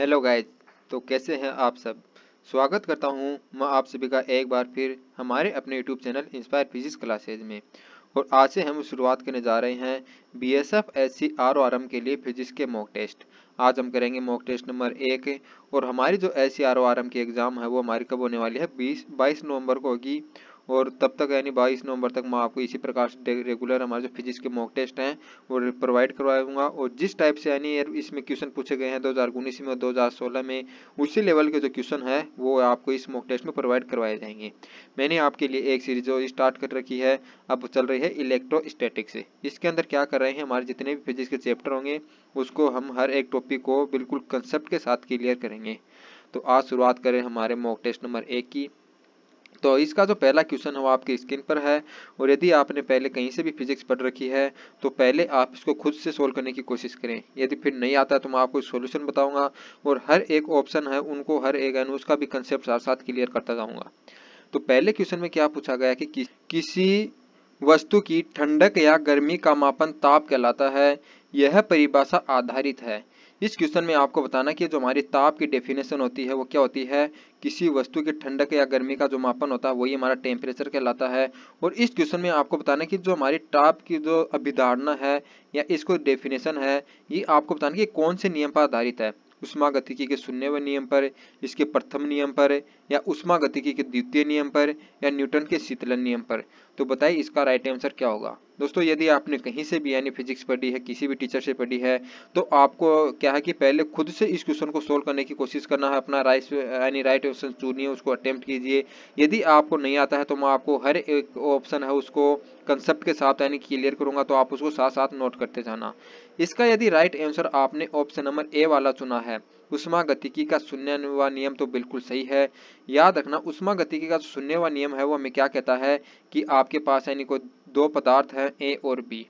hello guys तो कैसे हैं आप सब स्वागत करता हूं मैं आप सभी का एक बार फिर हमारे अपने YouTube channel Inspire Physics classes में और आज से हम शुरुआत करने जा रहे हैं B S F S C R O R M के लिए फिजिक्स के मॉक टेस्ट आज हम करेंगे मॉक टेस्ट नंबर एक और हमारी जो S C R O R M की एग्ज़ाम है वो हमारी कब होने वाली है बीस बाईस नवम्बर को होगी और तब तक यानी बाईस नवंबर तक मैं आपको इसी प्रकार से रेगुलर हमारे जो फिजिक्स के मॉक टेस्ट हैं वो प्रोवाइड करवाऊंगा और जिस टाइप से यानी इसमें क्वेश्चन पूछे गए हैं दो हज़ार उन्नीस में दो हज़ार सोलह में उसी लेवल के जो क्वेश्चन है वो आपको इस मॉक टेस्ट में प्रोवाइड करवाए जाएंगे मैंने आपके लिए एक सीरीज जो स्टार्ट कर रखी है अब चल रही है इलेक्ट्रो स्टेटिक्स इसके अंदर क्या कर रहे हैं हमारे जितने भी फिजिक्स के चैप्टर होंगे उसको हम हर एक टॉपिक को बिल्कुल कंसेप्ट के साथ क्लियर करेंगे तो आज शुरुआत करें हमारे मॉक टेस्ट नंबर एक की तो इसका जो पहला क्वेश्चन है वो आपके स्क्रीन पर है और यदि आपने पहले कहीं से भी फिजिक्स पढ़ रखी है तो पहले आप इसको खुद से सोल्व करने की कोशिश करें यदि फिर नहीं आता है तो मैं आपको सोल्यूशन बताऊंगा और हर एक ऑप्शन है उनको हर एक है उसका भी कंसेप्ट साथ साथ क्लियर करता जाऊंगा तो पहले क्वेश्चन में क्या पूछा गया कि, कि किसी वस्तु की ठंडक या गर्मी का मापन ताप कहलाता है यह परिभाषा आधारित है इस क्वेश्चन में आपको बताना कि जो हमारी ताप की डेफिनेशन होती है वो क्या होती है किसी वस्तु की ठंडक या गर्मी का जो मापन होता है वही हमारा टेम्परेचर कहलाता है और इस क्वेश्चन में आपको बताना कि जो हमारी ताप की जो अभिधारणा है या इसको डेफिनेशन है ये आपको बताना कि कौन से नियम पर आधारित है उष्मा गतिकी के शून्य व नियम पर इसके प्रथम नियम पर या उष्मा गतिकी के द्वितीय नियम पर या न्यूटन के शीतलन नियम पर तो बताइए इसका राइट आंसर क्या होगा दोस्तों यदि आपने कहीं से भी यानी फिजिक्स पढ़ी है किसी भी टीचर से पढ़ी है तो आपको क्या है कि पहले खुद से इस क्वेश्चन को सोल्व करने की कोशिश करना है अपना राइट यानी राइट ऑप्शन चुनिए उसको अटेम्प्ट कीजिए यदि आपको नहीं आता है तो मैं आपको हर एक ऑप्शन है उसको कंसेप्ट के साथ यानी क्लियर करूंगा तो आप उसको साथ साथ नोट करते जाना इसका यदि राइट आंसर आपने ऑप्शन नंबर ए वाला चुना है उष्मा गतिकी का शून्य व नियम तो बिल्कुल सही है याद रखना उष्मा गतिकी का शून्य व नियम है वो हमें क्या कहता है कि आपके पास यानी को दो पदार्थ हैं ए और बी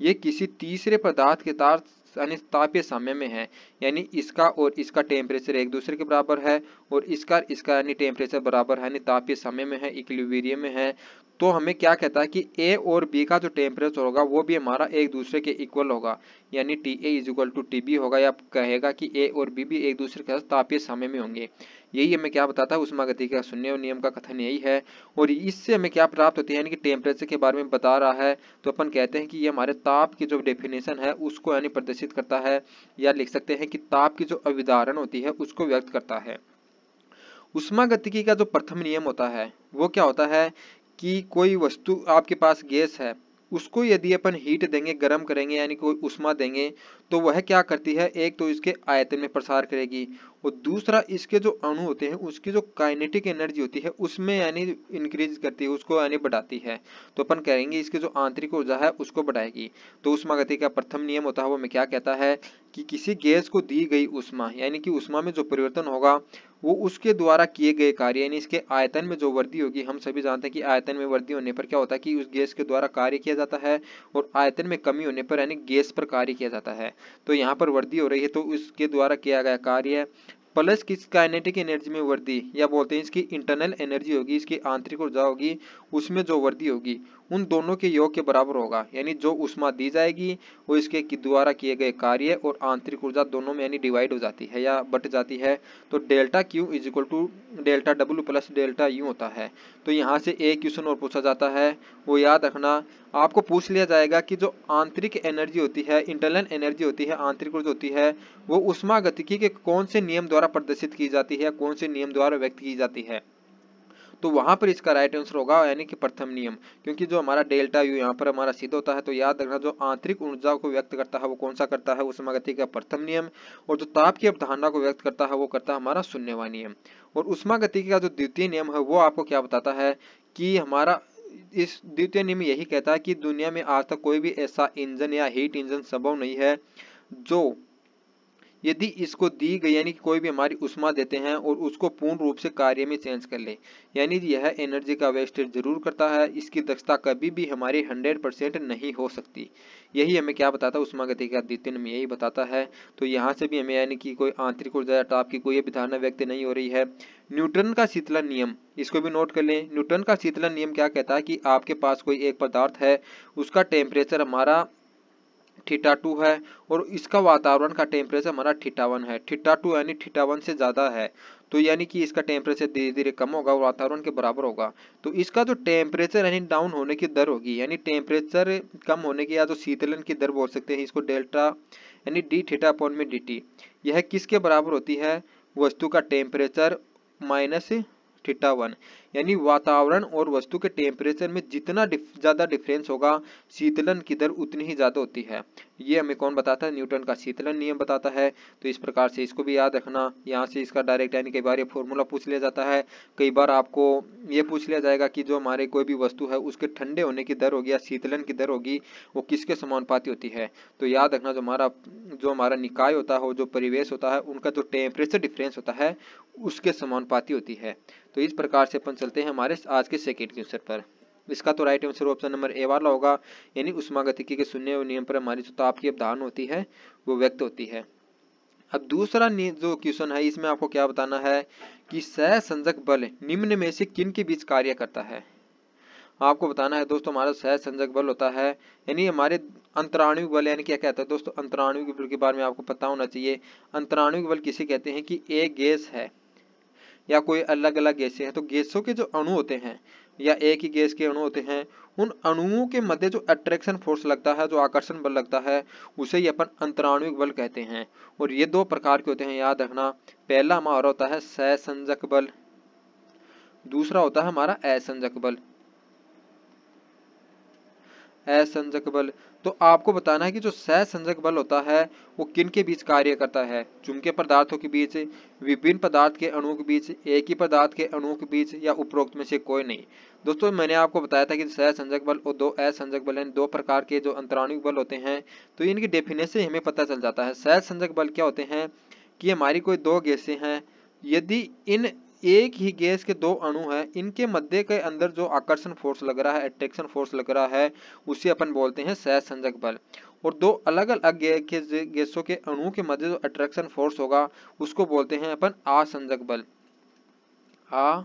ये किसी तीसरे पदार्थ के तार यानी तापीय साम्य में है यानी इसका और इसका टेम्परेचर एक दूसरे के बराबर है और इसका इसका यानी टेम्परेचर बराबर है यानी तापीय साम्य में है इक्विलिब्रियम में है तो हमें क्या कहता है कि ए और बी का जो टेम्परेचर होगा वो भी हमारा एक दूसरे के इक्वल होगा यानी T A is equal to T B होगा या कहेगा कि ए और बी भी एक दूसरे के साथ तापीय समय में होंगे यही हमें क्या बताता है उष्मा गति का शून्य नियम का कथन यही है और इससे हमें क्या प्राप्त होती है यानी कि टेम्परेचर के बारे में बता रहा है तो अपन कहते हैं कि ये हमारे ताप की जो डेफिनेशन है उसको यानी प्रदर्शित करता है या लिख सकते हैं कि ताप की जो अविधारण होती है उसको व्यक्त करता है उष्मा गतिकी का जो प्रथम नियम होता है वो क्या होता है कि कोई वस्तु आपके पास गैस है उसको यदि अपन हीट देंगे गर्म करेंगे यानी कोई उष्मा देंगे तो वह क्या करती है एक तो इसके आयतन में प्रसार करेगी और दूसरा इसके जो अणु होते हैं उसकी जो काइनेटिक एनर्जी होती है उसमें यानी इंक्रीज करती है उसको यानी बढ़ाती है तो अपन कहेंगे इसके जो आंतरिक ऊर्जा है उसको बढ़ाएगी तो उष्मा गति का प्रथम नियम होता है वो मैं क्या कहता है कि किसी गैस को दी गई उष्मा यानी कि उष्मा में जो परिवर्तन होगा वो उसके द्वारा किए गए कार्य यानी इसके आयतन में जो वृद्धि होगी हम सभी जानते हैं कि आयतन में वृद्धि होने पर क्या होता है कि उस गैस के द्वारा कार्य किया जाता है और आयतन में कमी होने पर यानी गैस पर कार्य किया जाता है तो यहाँ पर वृद्धि हो रही है तो उसके द्वारा किया गया कार्य प्लस किस काइनेटिक एनर्जी में वृद्धि या बोलते हैं इसकी इंटरनल एनर्जी होगी इसकी आंतरिक ऊर्जा होगी उसमें जो वर्दी होगी उन दोनों के योग के बराबर होगा यानी जो उष्मा दी जाएगी वो इसके द्वारा किए गए कार्य और आंतरिक ऊर्जा दोनों में यानी डिवाइड हो जाती है या बट जाती है तो delta Q is equal to delta W plus delta U होता है तो यहाँ से एक क्वेश्चन और पूछा जाता है वो याद रखना आपको पूछ लिया जाएगा कि जो आंतरिक एनर्जी होती है इंटरनल एनर्जी होती है आंतरिक ऊर्जा होती है वो उष्मा गतिकी के कौन से नियम द्वारा प्रदर्शित की जाती है कौन से नियम द्वारा व्यक्त की जाती है तो वहां पर इसका राइट आंसर होगा यानी कि प्रथम नियम क्योंकि जो हमारा डेल्टा यू यहाँ पर हमारा सिद्ध होता है तो याद रखना जो आंतरिक ऊर्जा को व्यक्त करता है वो कौन सा करता है उष्मागति का प्रथम नियम और जो ताप की अवधारणा को व्यक्त करता है वो करता है हमारा शून्यवा नियम और गति का जो द्वितीय नियम है वो आपको क्या बताता है कि हमारा इस द्वितीय नियम यही कहता है कि दुनिया में आज तक कोई भी ऐसा इंजन या हीट इंजन संभव नहीं है जो यदि इसको दी गई यानी कि कोई भी हमारी उष्मा देते हैं और उसको पूर्ण रूप से कार्य में चेंज कर ले यानी यह एनर्जी का वेस्टेज जरूर करता है इसकी दक्षता कभी भी हमारी 100 परसेंट नहीं हो सकती यही हमें क्या बताता है उष्मा गति का द्वितीय में यही बताता है तो यहाँ से भी हमें यानी कि कोई आंतरिक ऊर्जा टाप की कोई भी धारणा व्यक्त नहीं हो रही है न्यूटन का शीतला नियम इसको भी नोट कर लें न्यूटन का शीतला नियम क्या कहता है कि आपके पास कोई एक पदार्थ है उसका टेम्परेचर हमारा थीटा टू है और इसका वातावरण का टेम्परेचर हमारा थीटा वन है थीटा टू यानी थीटा वन से ज़्यादा है तो यानी कि इसका टेम्परेचर धीरे धीरे कम होगा और वातावरण के बराबर होगा तो इसका जो टेम्परेचर यानी डाउन होने की दर होगी यानी टेम्परेचर कम होने की या तो शीतलन की दर बोल सकते हैं इसको डेल्टा यानी डी थीटा पॉन में डी टी यह किसके बराबर होती है वस्तु का टेम्परेचर माइनस थीटा वन यानी वातावरण और वस्तु के टेम्परेचर में जितना डिफ, ज्यादा डिफरेंस होगा शीतलन की दर उतनी ही ज्यादा होती है ये हमें कौन बताता है न्यूटन का शीतलन नियम बताता है तो इस प्रकार से इसको भी याद रखना यहाँ से इसका डायरेक्ट यानी कई बार ये फॉर्मूला पूछ लिया जाता है कई बार आपको ये पूछ लिया जाएगा कि जो हमारे कोई भी वस्तु है उसके ठंडे होने की दर होगी या शीतलन की दर होगी वो किसके समानुपाती होती है तो याद रखना जो हमारा जो हमारा निकाय होता है जो परिवेश होता है उनका जो टेम्परेचर डिफरेंस होता है उसके समानुपाती होती है तो इस प्रकार से अपन चलते हैं हमारे आज के सेकेंड क्वेश्चन पर इसका तो right answer option number A वाला होगा यानी उष्मा उष्मागतिकी के शून्य और नियम पर हमारी जो ताप की अवधारण होती है वो व्यक्त होती है अब दूसरा जो क्वेश्चन है इसमें आपको क्या बताना है कि सह संजक बल निम्न में से किन के बीच कार्य करता है आपको बताना है दोस्तों हमारा सह संजक बल होता है यानी हमारे अंतराणुक बल यानी क्या कहता है दोस्तों अंतराणुक बल के बारे में आपको पता होना चाहिए अंतराणुक बल किसे कहते हैं कि एक गैस है या कोई अलग अलग गैसे हैं तो गैसों के जो अणु होते हैं या एक ही गैस के अणु होते हैं उन अणुओं के मध्य जो अट्रैक्शन फोर्स लगता है जो आकर्षण बल लगता है उसे ही अपन अंतराणुक बल कहते हैं और ये दो प्रकार के होते हैं याद रखना पहला हमारा होता है सहसंजक बल दूसरा होता है हमारा असंजक बल असंजक बल तो आपको बताना है कि जो सह संजक बल होता है वो किन के बीच कार्य करता है चुमके पदार्थों के बीच विभिन्न पदार्थ के अणुओं के बीच एक ही पदार्थ के अणुओं के बीच या उपरोक्त में से कोई नहीं दोस्तों मैंने आपको बताया था कि सह संजक बल और दो असंजक बल दो प्रकार के जो अंतराणुक बल होते हैं तो इनकी डेफिनेशन हमें पता चल जाता है सह संजक बल क्या होते हैं कि हमारी कोई दो गैसे हैं यदि इन एक ही गैस के दो अणु हैं इनके मध्य के अंदर जो आकर्षण फोर्स लग रहा है अट्रैक्शन फोर्स लग रहा है उसे अपन बोलते हैं सहसंजक बल और दो अलग अलग गैसों के अणु के मध्य जो अट्रैक्शन फोर्स होगा उसको बोलते हैं अपन असंजक बल आ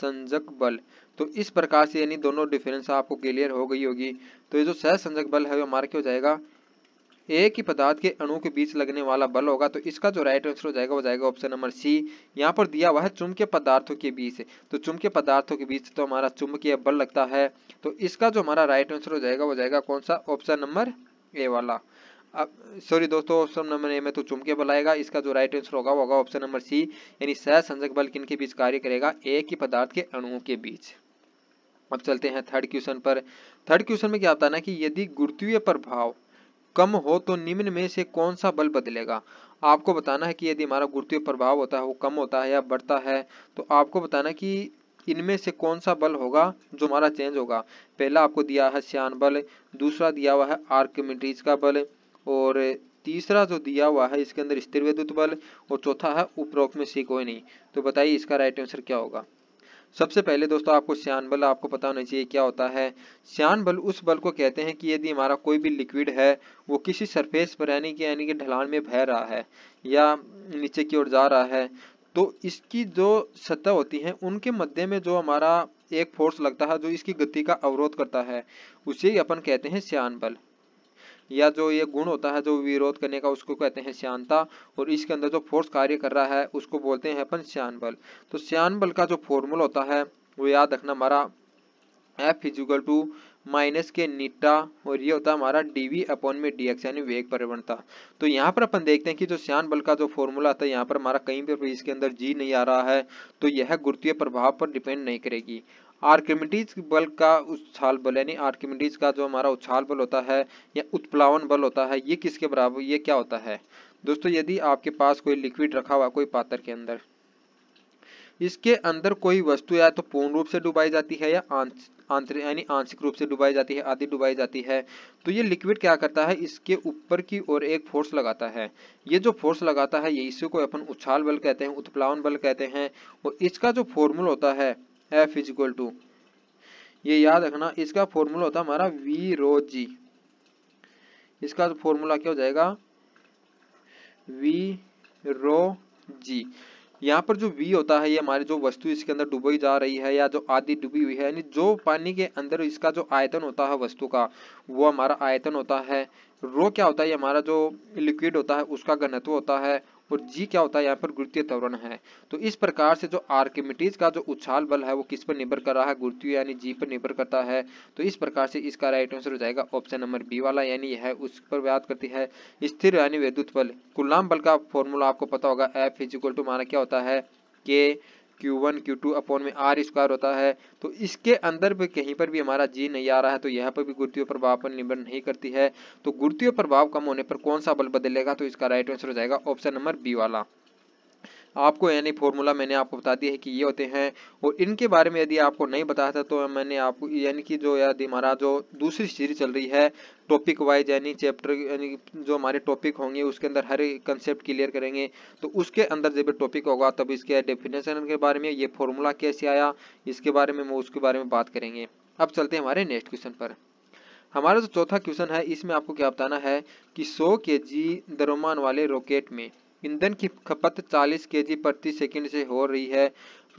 संजक बल तो इस प्रकार से यानी दोनों डिफरेंस आपको क्लियर हो गई होगी तो ये जो सहसंजक बल है वो हमारा क्या हो जाएगा एक ही पदार्थ के अणु के बीच लगने वाला बल होगा तो इसका जो राइट आंसर हो जाएगा वो जाएगा ऑप्शन नंबर सी यहाँ पर दिया हुआ है चुंबकीय पदार्थों के बीच तो चुंबकीय पदार्थों के बीच तो हमारा चुंबकीय बल लगता है तो इसका जो हमारा राइट आंसर हो जाएगा वो जाएगा कौन सा ऑप्शन नंबर ए वाला अब सॉरी दोस्तों ऑप्शन नंबर ए में तो चुंबकीय बल आएगा इसका जो राइट आंसर होगा वो होगा ऑप्शन नंबर सी यानी सह संजक बल किन के बीच कार्य करेगा एक ही पदार्थ के अणुओं के बीच अब चलते हैं थर्ड क्वेश्चन पर थर्ड क्वेश्चन में क्या बताना है कि यदि गुरुत्वीय प्रभाव कम हो तो निम्न में से कौन सा बल बदलेगा आपको बताना है कि यदि हमारा गुरुत्वीय प्रभाव होता है वो कम होता है या बढ़ता है तो आपको बताना कि इनमें से कौन सा बल होगा जो हमारा चेंज होगा पहला आपको दिया है श्यान बल दूसरा दिया हुआ है आर्कमिट्रीज का बल और तीसरा जो दिया हुआ है इसके अंदर स्थिर विद्युत बल और चौथा है उपरोक्त में से कोई नहीं तो बताइए इसका राइट आंसर क्या होगा सबसे पहले दोस्तों आपको श्यान बल आपको पता होना चाहिए क्या होता है श्यान बल उस बल को कहते हैं कि यदि हमारा कोई भी लिक्विड है वो किसी सरफेस पर यानी कि यानी कि ढलान में बह रहा है या नीचे की ओर जा रहा है तो इसकी जो सतह होती है उनके मध्य में जो हमारा एक फोर्स लगता है जो इसकी गति का अवरोध करता है उसे अपन कहते हैं श्यान बल या जो ये गुण होता है जो विरोध करने का उसको कहते हैं श्यानता और इसके अंदर जो फोर्स कार्य कर रहा है उसको बोलते हैं अपन श्यान बल तो श्यान बल का जो फॉर्मूला होता है वो याद रखना हमारा एफ फिजिकल टू माइनस के नीटा और ये होता है हमारा डी वी अपॉन में डी एक्स यानी वेग परिवर्णता तो यहाँ पर अपन देखते हैं कि जो श्यान बल का जो फॉर्मूला आता है यहाँ पर हमारा कहीं पर इसके अंदर जी नहीं आ रहा है तो यह गुरुत्वीय प्रभाव पर डिपेंड नहीं करेगी आर्किमिडीज बल का उछाल बल यानी आर्किमिडीज का जो हमारा उछाल बल होता है या उत्प्लावन बल होता है ये किसके बराबर ये क्या होता है दोस्तों यदि आपके पास कोई लिक्विड रखा हुआ कोई पात्र के अंदर इसके अंदर कोई वस्तु या तो पूर्ण रूप से डुबाई जाती है या आंतरिक यानी आंशिक रूप से डुबाई जाती है आदि डुबाई जाती है तो ये लिक्विड क्या करता है इसके ऊपर की ओर एक फोर्स लगाता है ये जो फोर्स लगाता है ये इसी को अपन उछाल बल कहते हैं उत्प्लावन बल कहते हैं और इसका जो फॉर्मूला होता है एफ इज इक्वल टू ये याद रखना इसका फॉर्मूला होता है हमारा वी रो जी इसका फॉर्मूला क्या हो जाएगा वी रो जी यहाँ पर जो वी होता है ये हमारी जो वस्तु इसके अंदर डूबी जा रही है या जो आदि डूबी हुई है यानी जो पानी के अंदर इसका जो आयतन होता है वस्तु का वो हमारा आयतन होता है रो क्या होता है ये हमारा जो लिक्विड होता है उसका घनत्व होता है और जी क्या होता है यहाँ पर गुरुत्वीय त्वरण है तो इस प्रकार से जो आर्किमिटीज का जो उछाल बल है वो किस पर निर्भर कर रहा है गुरुत्वीय यानी जी पर निर्भर करता है तो इस प्रकार से इसका राइट आंसर हो जाएगा ऑप्शन नंबर बी वाला यानी यह उस पर याद करती है स्थिर यानी विद्युत बल कुल्लाम बल का फॉर्मूला आपको पता होगा एफ इजिकल टू माना क्या होता है के Q one Q two upon में आर स्क्वायर होता है तो इसके अंदर भी कहीं पर भी हमारा जी नहीं आ रहा है तो यहाँ पर भी गुरुत्वीय प्रभाव पर निर्भर नहीं करती है तो गुरुत्वीय प्रभाव कम होने पर कौन सा बल बदलेगा तो इसका राइट आंसर हो जाएगा ऑप्शन नंबर बी वाला आपको यानी फॉर्मूला मैंने आपको बता दिया है कि ये होते हैं और इनके बारे में यदि आपको नहीं बताया था तो मैंने आपको यानी कि जो यदि हमारा जो दूसरी सीरीज चल रही है टॉपिक वाइज यानी चैप्टर यानी जो हमारे टॉपिक होंगे उसके अंदर हर कंसेप्ट क्लियर करेंगे तो उसके अंदर जब टॉपिक होगा तब इसके डेफिनेशन के बारे में ये फॉर्मूला कैसे आया इसके बारे में उसके बारे में बात करेंगे अब चलते हैं हमारे नेक्स्ट क्वेश्चन पर हमारा जो चौथा क्वेश्चन है इसमें आपको क्या बताना है कि 100 के जी दरमान वाले रॉकेट में ईंधन की खपत 40 के प्रति सेकंड से हो रही है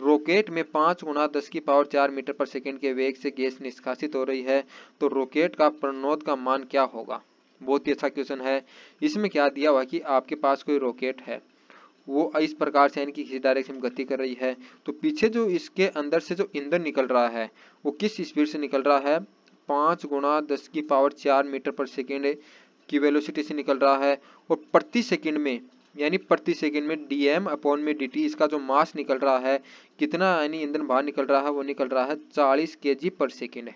रॉकेट में पाँच गुना दस की पावर चार मीटर पर सेकंड के वेग से गैस निष्कासित हो रही है तो रॉकेट का प्रणोद का मान क्या होगा बहुत ही अच्छा क्वेश्चन है इसमें क्या दिया हुआ कि आपके पास कोई रॉकेट है वो इस प्रकार से यानी कि किसी डायरेक्शन में गति कर रही है तो पीछे जो इसके अंदर से जो ईंधन निकल रहा है वो किस स्पीड से निकल रहा है पाँच गुना दस की पावर चार मीटर पर सेकेंड की वेलोसिटी से निकल रहा है और प्रति सेकेंड में यानी प्रति सेकेंड में डी एम अपॉन में डी टी इसका जो मास निकल रहा है कितना यानी ईंधन बाहर निकल रहा है वो निकल रहा है चालीस के जी पर सेकेंड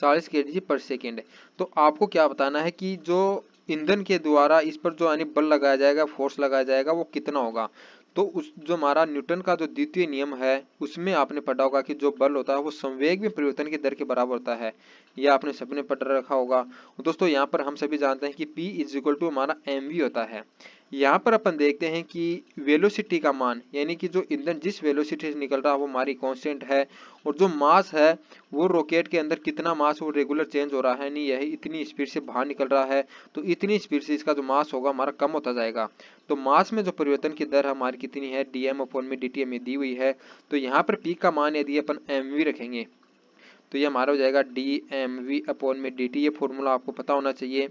चालीस के जी पर सेकेंड तो आपको क्या बताना है कि जो ईंधन के द्वारा इस पर जो यानी बल लगाया जाएगा फोर्स लगाया जाएगा वो कितना होगा तो उस जो हमारा न्यूटन का जो द्वितीय नियम है उसमें आपने पढ़ा होगा कि जो बल होता है वो संवेग में परिवर्तन की दर के बराबर होता है यह आपने सबने पढ़ रखा होगा दोस्तों यहाँ पर हम सभी जानते हैं कि पी इज इक्वल टू हमारा एम होता है यहाँ पर अपन देखते हैं कि वेलोसिटी का मान यानी कि जो ईंधन जिस वेलोसिटी से निकल रहा है वो हमारी कांस्टेंट है और जो मास है वो रॉकेट के अंदर कितना मास वो रेगुलर चेंज हो रहा है नहीं यही इतनी स्पीड से बाहर निकल रहा है तो इतनी स्पीड से इसका जो मास होगा हमारा कम होता जाएगा तो मास में जो परिवर्तन की दर हमारी कितनी है डी एम अपॉन में डी टी में दी हुई है तो यहाँ पर पी का मान यदि अपन एम वी रखेंगे तो ये हमारा हो जाएगा डी एम वी अपॉन में डी टी ये फॉर्मूला आपको पता होना चाहिए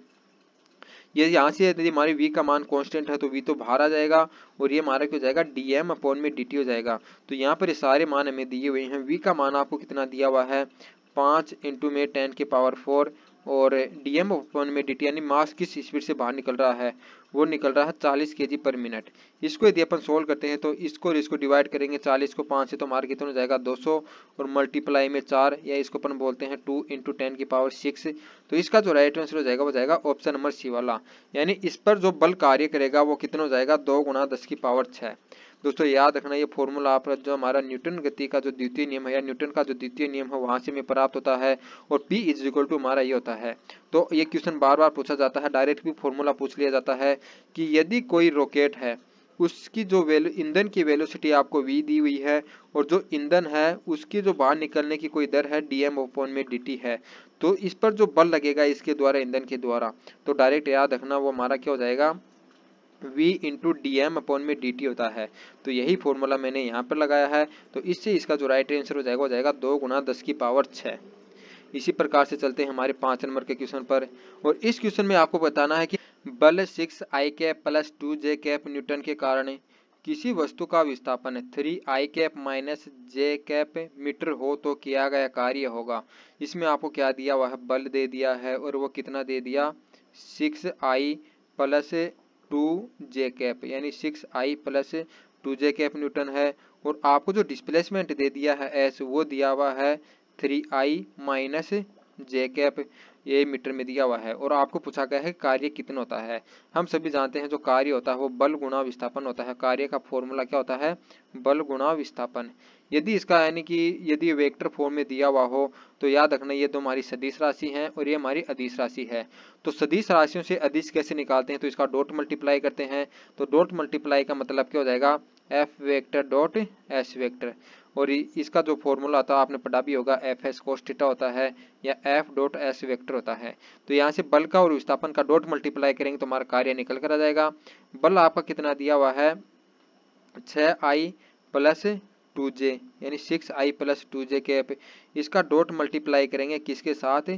ये यहाँ से यदि हमारे वी का मान कॉन्स्टेंट है तो वी तो बाहर आ जाएगा और ये हमारा क्या हो जाएगा डी एम अपॉन में डी हो जाएगा तो यहाँ पर ये सारे मान हमें दिए हुए हैं वी का मान आपको कितना दिया हुआ है पाँच इंटू में टेन के पावर फोर और डी एम अपॉन में डी यानी मास किस स्पीड से बाहर निकल रहा है वो निकल रहा है चालीस के जी पर मिनट इसको यदि अपन सोल्व करते हैं तो इसको इसको डिवाइड करेंगे चालीस को पाँच से तो मार कितना तो हो जाएगा दो सौ और मल्टीप्लाई में चार या इसको अपन बोलते हैं टू इंटू टेन की पावर सिक्स तो इसका जो राइट आंसर हो जाएगा वो जाएगा ऑप्शन नंबर सी वाला यानी इस पर जो बल कार्य करेगा वो कितना हो जाएगा दो गुना दस की पावर छः दोस्तों याद रखना ये फॉर्मूला आप जो हमारा न्यूटन गति का जो द्वितीय नियम है या न्यूटन का जो द्वितीय नियम है वहां से हमें प्राप्त होता है और पी इज इक्वल टू हमारा ये होता है तो ये क्वेश्चन बार बार पूछा जाता है डायरेक्ट भी फॉर्मूला पूछ लिया जाता है कि यदि कोई रॉकेट है उसकी जो वैल्यू ईंधन की वेलोसिटी आपको वी दी हुई है और जो ईंधन है उसकी जो बाहर निकलने की कोई दर है डी एम ओपन में डी है तो इस पर जो बल लगेगा इसके द्वारा ईंधन के द्वारा तो डायरेक्ट याद रखना वो हमारा क्या हो जाएगा v into D M upon में डी टी होता है तो यही फॉर्मूला मैंने यहाँ पर लगाया है तो इससे इसका जो राइट आंसर हो जाएगा हो जाएगा दो गुना दस की पावर छः इसी प्रकार से चलते हैं हमारे पांच नंबर के क्वेश्चन पर और इस क्वेश्चन में आपको बताना है कि बल six I cap plus two J cap newton के कारण किसी वस्तु का विस्थापन three I cap minus J cap metre हो तो किया गया कार्य होगा इसमें आपको क्या दिया वह बल दे दिया है और वो कितना दे दिया six I plus two J cap यानी six I plus two J cap newton है और आपको जो डिस्प्लेसमेंट दे दिया है एस वो दिया हुआ है three I minus J cap ये मीटर में दिया हुआ है और आपको पूछा गया है कार्य कितना होता है हम सभी जानते हैं जो कार्य होता है वो बल गुणा विस्थापन होता है कार्य का फॉर्मूला क्या होता है बल गुणा विस्थापन यदि इसका यानी कि यदि वेक्टर फॉर्म में दिया हुआ हो तो याद रखना ये तो हमारी सदीश राशि है और ये हमारी अधिस राशि है तो सदीश राशियों से अधिस कैसे निकालते हैं तो इसका डॉट मल्टीप्लाई करते हैं तो डॉट मल्टीप्लाई का मतलब क्या हो जाएगा F vector dot S vector और इसका जो फॉर्मूला था आपने पढ़ा भी होगा एफ एस कोस्टिटा होता है या एफ डॉट एस वेक्टर होता है तो यहाँ से बल का और विस्थापन का डॉट मल्टीप्लाई करेंगे तो हमारा कार्य निकल कर आ जाएगा बल आपका कितना दिया हुआ है छ आई प्लस टू जे यानी six I plus two J के इसका डॉट मल्टीप्लाई करेंगे किसके साथ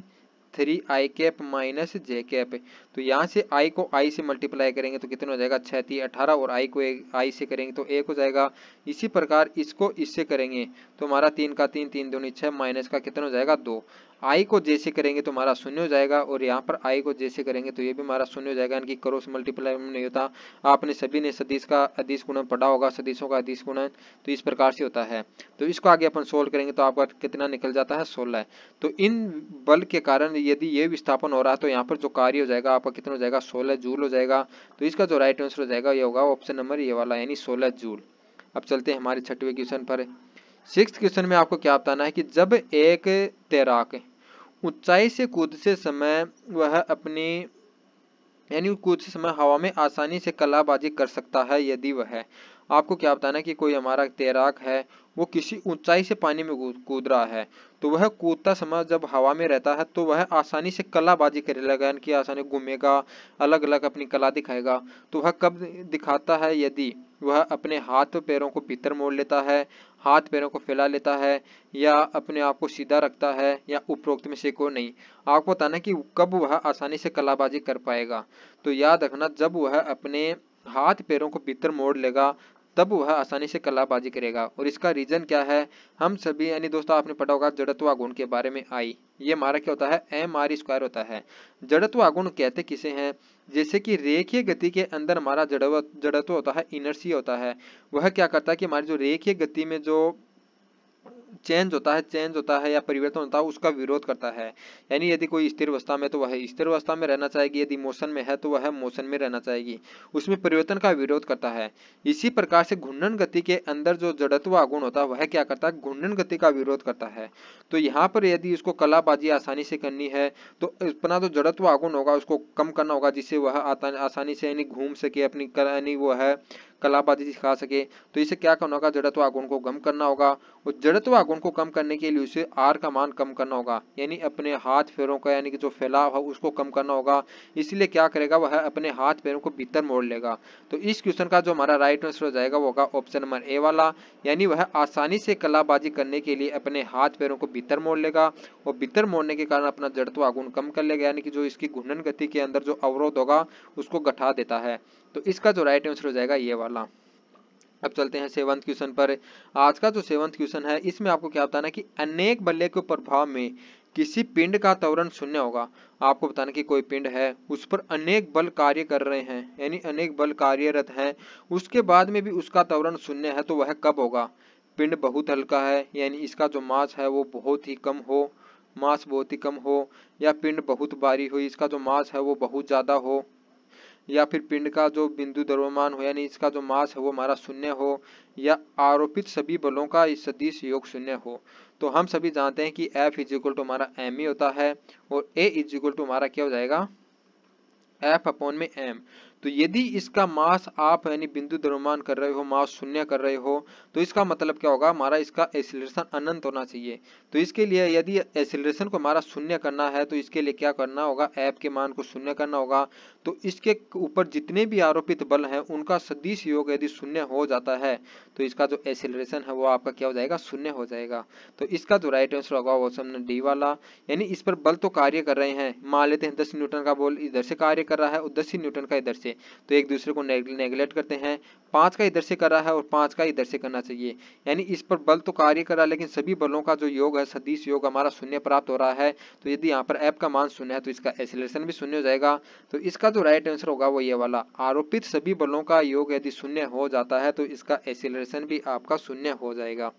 three I cap minus J cap तो यहाँ से आई को आई से मल्टीप्लाई करेंगे तो कितना हो जाएगा छैती अठारह और आई को आई से करेंगे तो एक हो जाएगा इसी प्रकार इसको इससे करेंगे तो हमारा तीन का तीन तीन दो छः माइनस का कितना हो जाएगा दो आई को जैसे करेंगे तो हमारा शून्य हो जाएगा और यहाँ पर आई को जैसे करेंगे तो ये भी हमारा शून्य हो जाएगा यानी कि मल्टीप्लाई नहीं होता आपने सभी ने सदीश का अधिस गुणन पढ़ा होगा सदीशों का अधिस गुणन तो इस प्रकार से होता है तो इसको आगे अपन सोल्व करेंगे तो आपका कितना निकल जाता है सोलह तो इन बल के कारण यदि ये विस्थापन हो रहा है तो यहाँ पर जो कार्य हो जाएगा आपका कितना हो जाएगा सोलह जूल हो जाएगा तो इसका जो राइट आंसर हो जाएगा ये होगा ऑप्शन नंबर ये वाला यानी सोलह जूल अब चलते हैं हमारे छठवें क्वेश्चन पर सिक्स क्वेश्चन में आपको क्या बताना है कि जब एक तैराक ऊंचाई से कूद से समय वह अपनी यानी कूद से समय हवा में आसानी से कलाबाजी कर सकता है यदि वह आपको क्या बताना है कि कोई हमारा तैराक है वो किसी ऊंचाई से पानी में कूद रहा है तो वह कूदता समय जब हवा में रहता है तो वह आसानी से कलाबाजी लगा यानी कि आसानी घूमेगा अलग अलग अपनी कला दिखाएगा तो वह कब दिखाता है यदि वह अपने हाथ पैरों को भीतर मोड़ लेता है हाथ पैरों को फैला लेता है या अपने आप को सीधा रखता है या उपरोक्त में से को नहीं आपको बताना कि कब वह आसानी से कलाबाजी कर पाएगा तो याद रखना जब वह अपने हाथ पैरों को भीतर मोड़ लेगा तब वह आसानी से कलाबाजी करेगा और इसका रीजन क्या है हम सभी यानी दोस्तों आपने पढ़ा होगा जड़त्व आगुण के बारे में आई ये हमारा क्या होता है एम आर स्क्वायर होता है जड़त्व आगुण कहते किसे हैं जैसे कि रेखीय गति के अंदर हमारा जड़त्व होता है इनर्सी होता है वह क्या करता है कि हमारी जो रेखीय गति में जो चेंज होता है चेंज होता है या परिवर्तन होता है उसका विरोध करता है यानी यदि कोई स्थिर अवस्था में तो वह स्थिर अवस्था में रहना चाहेगी यदि मोशन में है तो वह मोशन में रहना चाहेगी उसमें परिवर्तन का विरोध करता है इसी प्रकार से घूर्णन गति के अंदर जो जड़त्व आगुण होता है वह क्या करता है घूर्णन गति का विरोध करता है तो यहाँ पर यदि उसको कलाबाजी आसानी से करनी है तो अपना जो जड़त्व आगुण होगा उसको कम करना होगा जिससे वह आसानी से यानी घूम सके अपनी यानी वो है कलाबाजी सिखा सके तो इसे क्या करना होगा जड़त्व आगुण को कम करना होगा और जड़त्व आगुण को कम करने के लिए उसे आर का मान कम करना होगा यानी अपने हाथ पैरों का यानी कि जो फैलाव है उसको कम करना होगा इसलिए क्या करेगा वह अपने हाथ पैरों को भीतर मोड़ लेगा तो इस क्वेश्चन का जो हमारा राइट आंसर हो जाएगा वो होगा ऑप्शन नंबर ए वाला यानी वह आसानी से कलाबाजी करने के लिए अपने हाथ पैरों को भीतर मोड़ लेगा और भीतर मोड़ने के कारण अपना जड़त्व आगुण कम कर लेगा यानी कि जो इसकी घूर्णन गति के अंदर जो अवरोध होगा उसको घटा देता है तो इसका जो राइट आंसर हो जाएगा ये वाला अब चलते हैं सेवंथ क्वेश्चन पर आज का जो सेवंथ क्वेश्चन है इसमें आपको क्या बताना कि अनेक बल्ले के प्रभाव में किसी पिंड का त्वरण शून्य होगा आपको बताना कि कोई पिंड है उस पर अनेक बल कार्य कर रहे हैं यानी अनेक बल कार्यरत हैं उसके बाद में भी उसका त्वरण शून्य है तो वह कब होगा पिंड बहुत हल्का है यानी इसका जो मास है वो बहुत ही कम हो मास बहुत ही कम हो या पिंड बहुत भारी हो इसका जो मास है वो बहुत ज़्यादा हो या फिर पिंड का जो बिंदु द्रव्यमान हो यानी इसका जो मास है वो हमारा शून्य हो या आरोपित सभी बलों का इस सदिश योग शून्य हो तो हम सभी जानते हैं कि एफ इज टू हमारा एम ई होता है और ए इजिक्वल टू हमारा क्या हो जाएगा एफ अपॉन में एम तो यदि इसका मास आप यानी बिंदु द्रव्यमान कर रहे हो मास शून्य कर रहे हो तो इसका मतलब क्या होगा हमारा इसका एसिलेशन अनंत होना चाहिए तो इसके लिए यदि एसिलेशन को हमारा शून्य करना है तो इसके लिए क्या करना होगा ऐप के मान को शून्य करना होगा तो इसके ऊपर जितने भी आरोपित बल हैं उनका सदिश योग यदि शून्य हो जाता है तो इसका जो एसिलेशन है वो आपका क्या हो जाएगा शून्य हो जाएगा तो इसका जो राइट आंसर होगा वो सब डी वाला यानी इस पर बल तो कार्य कर रहे हैं मान लेते हैं दस न्यूटन का बोल इधर से कार्य कर रहा है और दस न्यूटन का इधर से से तो एक दूसरे को नेगलेक्ट करते हैं पांच का इधर से कर रहा है और पांच का इधर से करना चाहिए यानी इस पर बल तो कार्य कर रहा है लेकिन सभी बलों का जो योग है सदीश योग हमारा शून्य प्राप्त हो रहा है तो यदि यहाँ पर एप का मान शून्य है तो इसका एसिलेशन भी शून्य हो जाएगा तो इसका जो राइट आंसर होगा वो ये वाला आरोपित सभी बलों का योग यदि शून्य हो जाता है तो इसका एसिलेशन भी आपका शून्य हो जाएगा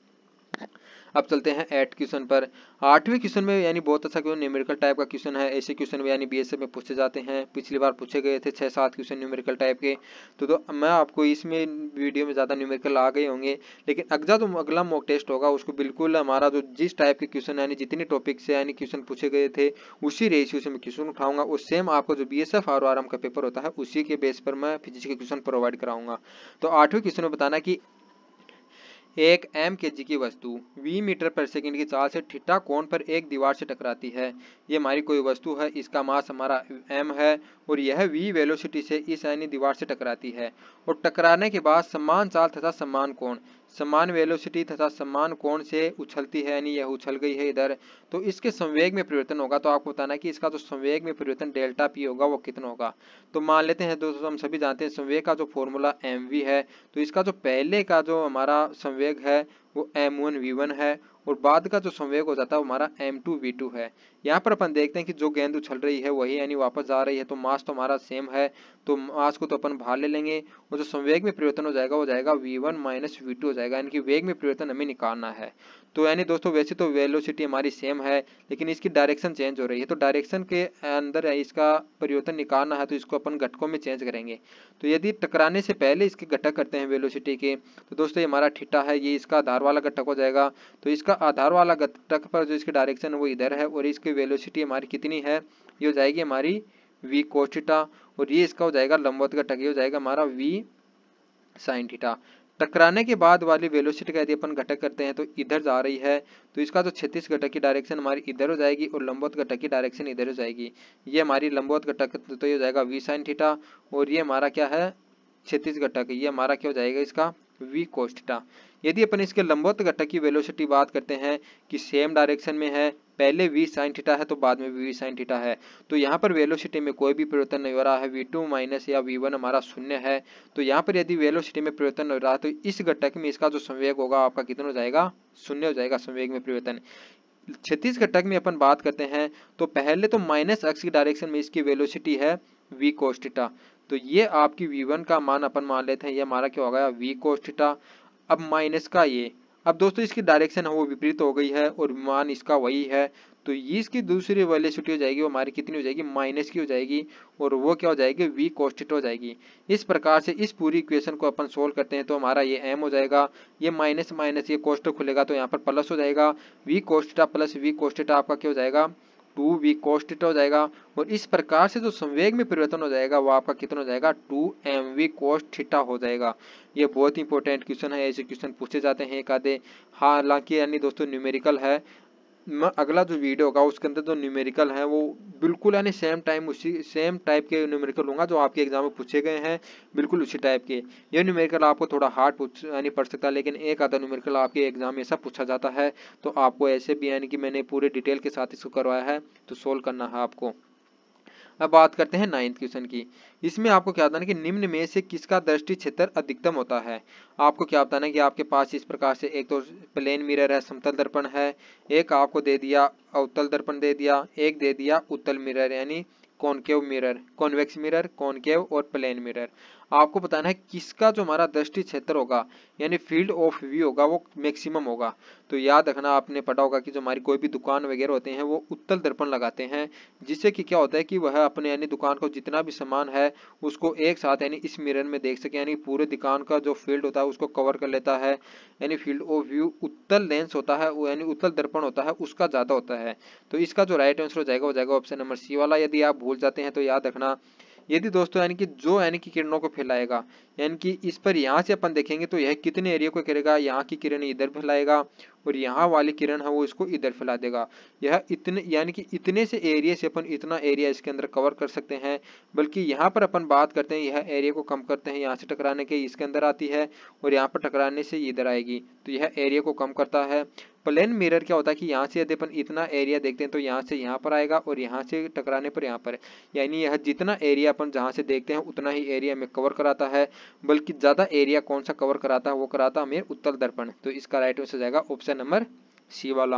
अब चलते हैं एट क्वेश्चन पर आठवें क्वेश्चन में यानी बहुत अच्छा क्वेश्चन न्यूमेरिकल टाइप का क्वेश्चन है ऐसे क्वेश्चन में यानी बीएसएफ में पूछे जाते हैं पिछली बार पूछे गए थे छह सात क्वेश्चन न्यूमेरिकल टाइप के तो, तो मैं आपको इसमें वीडियो में ज़्यादा न्यूमेरिकल आ गए होंगे लेकिन अगला जो तो, अगला मॉक टेस्ट होगा उसको बिल्कुल हमारा जो जिस टाइप के क्वेश्चन यानी जितने टॉपिक से यानी क्वेश्चन पूछे गए थे उसी रेशियो से मैं क्वेश्चन उठाऊंगा और सेम आपको जो बी एस एफ और आर का पेपर होता है उसी के बेस पर मैं फिजिक्स के क्वेश्चन प्रोवाइड कराऊंगा तो आठवें क्वेश्चन में बताना की एक एम के जी की वस्तु वी मीटर पर सेकंड की चाल से ठिठा कोण पर एक दीवार से टकराती है ये हमारी कोई वस्तु है इसका मास हमारा एम है और यह वी वेलोसिटी से इस यानी दीवार से टकराती है और टकराने के बाद समान चाल तथा समान कोण समान वेलोसिटी तथा समान कोण से उछलती है यानी यह उछल गई है इधर तो इसके संवेग में परिवर्तन होगा तो आपको बताना कि इसका जो संवेग में परिवर्तन डेल्टा पी होगा वो कितना होगा तो मान लेते हैं दोस्तों हम सभी जानते हैं संवेग का जो फॉर्मूला एम है तो इसका जो पहले का जो हमारा संवेग है वो एम वन है और बाद का जो संवेग हो जाता है हमारा एम टू वी टू है यहाँ पर अपन देखते हैं कि जो गेंद उछल रही है वही यानी वापस जा रही है तो मास तो हमारा सेम है तो मास को तो अपन भार ले लेंगे और जो संवेग में परिवर्तन हो जाएगा वो जाएगा V one minus V two हो जाएगा यानी कि वेग में परिवर्तन हमें निकालना है तो यानी दोस्तों वैसे तो वेलोसिटी हमारी सेम है लेकिन इसकी डायरेक्शन चेंज हो रही है तो डायरेक्शन के अंदर इसका परिवर्तन निकालना है तो इसको अपन घटकों में चेंज करेंगे तो यदि टकराने से पहले इसके घटक करते हैं वेलोसिटी के तो दोस्तों ये हमारा ठीटा है ये इसका आधार वाला घटक हो जाएगा तो इसका आधार वाला घटक पर जो इसकी डायरेक्शन वो इधर है और इसकी वेलोसिटी हमारी कितनी है ये हो जाएगी हमारी वी कोस्टिटा और ये इसका हो जाएगा लंबोत घटक ये हो जाएगा हमारा वी साइन ठीठा टकराने के बाद वाली वेलोसिटी का यदि अपन घटक करते हैं तो इधर जा रही है तो इसका जो तो छत्तीस घटक की डायरेक्शन हमारी इधर हो जाएगी और लंबोत घटक की डायरेक्शन इधर हो जाएगी ये हमारी लंबोत घटक तो, तो ये हो जाएगा वी साइन थीटा और ये हमारा क्या है छत्तीस घटक ये हमारा क्या हो जाएगा इसका वी कोस्टिटा यदि अपन इसके लंबोत घटक की वेलोसिटी बात करते हैं कि सेम डायरेक्शन में है पहले वी साइन थीटा है तो बाद में वी साइन थीटा है तो यहाँ पर वेलोसिटी में कोई भी परिवर्तन नहीं हो रहा है वी टू माइनस या वी वन हमारा शून्य है तो यहाँ पर यदि वेलोसिटी में परिवर्तन हो रहा है तो इस घटक में इसका जो संवेग होगा आपका कितना हो जाएगा शून्य हो जाएगा संवेग में परिवर्तन छत्तीस घटक में अपन बात करते हैं तो पहले तो माइनस एक्स की डायरेक्शन में इसकी वेलोसिटी है वी कोस्टिटा तो ये आपकी वी वन का मान अपन मान लेते हैं ये हमारा क्या हो गया वी कोस्टिटा अब माइनस का ये अब दोस्तों इसकी डायरेक्शन है वो विपरीत हो गई है और विमान इसका वही है तो ये इसकी दूसरी वेलोसिटी हो जाएगी वो हमारी कितनी हो जाएगी माइनस की हो जाएगी और वो क्या हो जाएगी वी कॉस्टिट हो जाएगी इस प्रकार से इस पूरी इक्वेशन को अपन सोल्व करते हैं तो हमारा ये एम हो जाएगा ये माइनस माइनस ये कोस्टेट खुलेगा तो यहाँ पर प्लस हो जाएगा V cos theta plus V cos theta आपका क्या हो जाएगा टू वी कॉस हो जाएगा और इस प्रकार से जो संवेग में परिवर्तन हो जाएगा वो आपका कितना हो जाएगा टू एम वी कॉस हो जाएगा ये बहुत इंपॉर्टेंट क्वेश्चन है ऐसे क्वेश्चन पूछे जाते हैं एक आधे हालांकि यानी दोस्तों न्यूमेरिकल है अगला जो वीडियो होगा उसके अंदर जो न्यूमेरिकल है वो बिल्कुल यानी सेम टाइम उसी सेम टाइप के न्यूमेरिकल होगा जो आपके एग्जाम में पूछे गए हैं बिल्कुल उसी टाइप के ये न्यूमेरिकल आपको थोड़ा हार्ड पूछ यानी पढ़ सकता है लेकिन एक आधा न्यूमेरिकल आपके एग्जाम में ऐसा पूछा जाता है तो आपको ऐसे भी यानी कि मैंने पूरे डिटेल के साथ इसको करवाया है तो सोल्व करना है आपको अब बात करते हैं नाइन्थ क्वेश्चन की इसमें आपको क्या बताना कि निम्न में से किसका दृष्टि क्षेत्र अधिकतम होता है आपको क्या बताना कि आपके पास इस प्रकार से एक तो प्लेन मिरर है समतल दर्पण है एक आपको दे दिया अवतल दर्पण दे दिया एक दे दिया उत्तल मिरर यानी concave mirror convex mirror concave और प्लेन मिरर आपको बताना है किसका जो हमारा दृष्टि क्षेत्र होगा यानी फील्ड ऑफ व्यू होगा वो मैक्सिमम होगा तो याद रखना आपने पता होगा कि जो हमारी कोई भी दुकान वगैरह होते हैं वो उत्तल दर्पण लगाते हैं जिससे कि क्या होता है कि वह अपने यानी दुकान को जितना भी सामान है उसको एक साथ यानी इस मिरन में देख सके यानी पूरे दुकान का जो फील्ड होता है उसको कवर कर लेता है यानी फील्ड ऑफ व्यू उत्तल लेंस होता है यानी उत्तल दर्पण होता है उसका ज्यादा होता है तो इसका जो राइट आंसर हो जाएगा वो जाएगा ऑप्शन नंबर सी वाला यदि आप भूल जाते हैं तो याद रखना यदि दोस्तों यानी कि जो यानी कि किरणों को फैलाएगा यानी कि इस पर यहाँ से अपन देखेंगे तो यह कितने एरिया को करेगा यहाँ की किरण इधर फैलाएगा और यहाँ वाली किरण है वो इसको इधर फैला देगा यह इतने यानी कि इतने से एरिया से अपन इतना एरिया इसके अंदर कवर कर सकते हैं बल्कि यहाँ पर अपन बात करते हैं यह एरिया को कम करते हैं यहाँ से टकराने के इसके अंदर आती है और यहाँ पर टकराने से इधर आएगी तो यह एरिया को कम करता है प्लेन मिरर क्या होता है कि यहाँ से यदि अपन इतना एरिया देखते हैं तो यहाँ से यहाँ पर आएगा और यहाँ से टकराने पर यहाँ पर यानी यह जितना एरिया अपन जहाँ से देखते हैं उतना ही एरिया हमें कवर कराता है बल्कि ज़्यादा एरिया कौन सा कवर कराता है वो कराता हमें उत्तर दर्पण तो इसका राइट आंसर जाएगा ऑप्शन क्वेश्चन नंबर सी वाला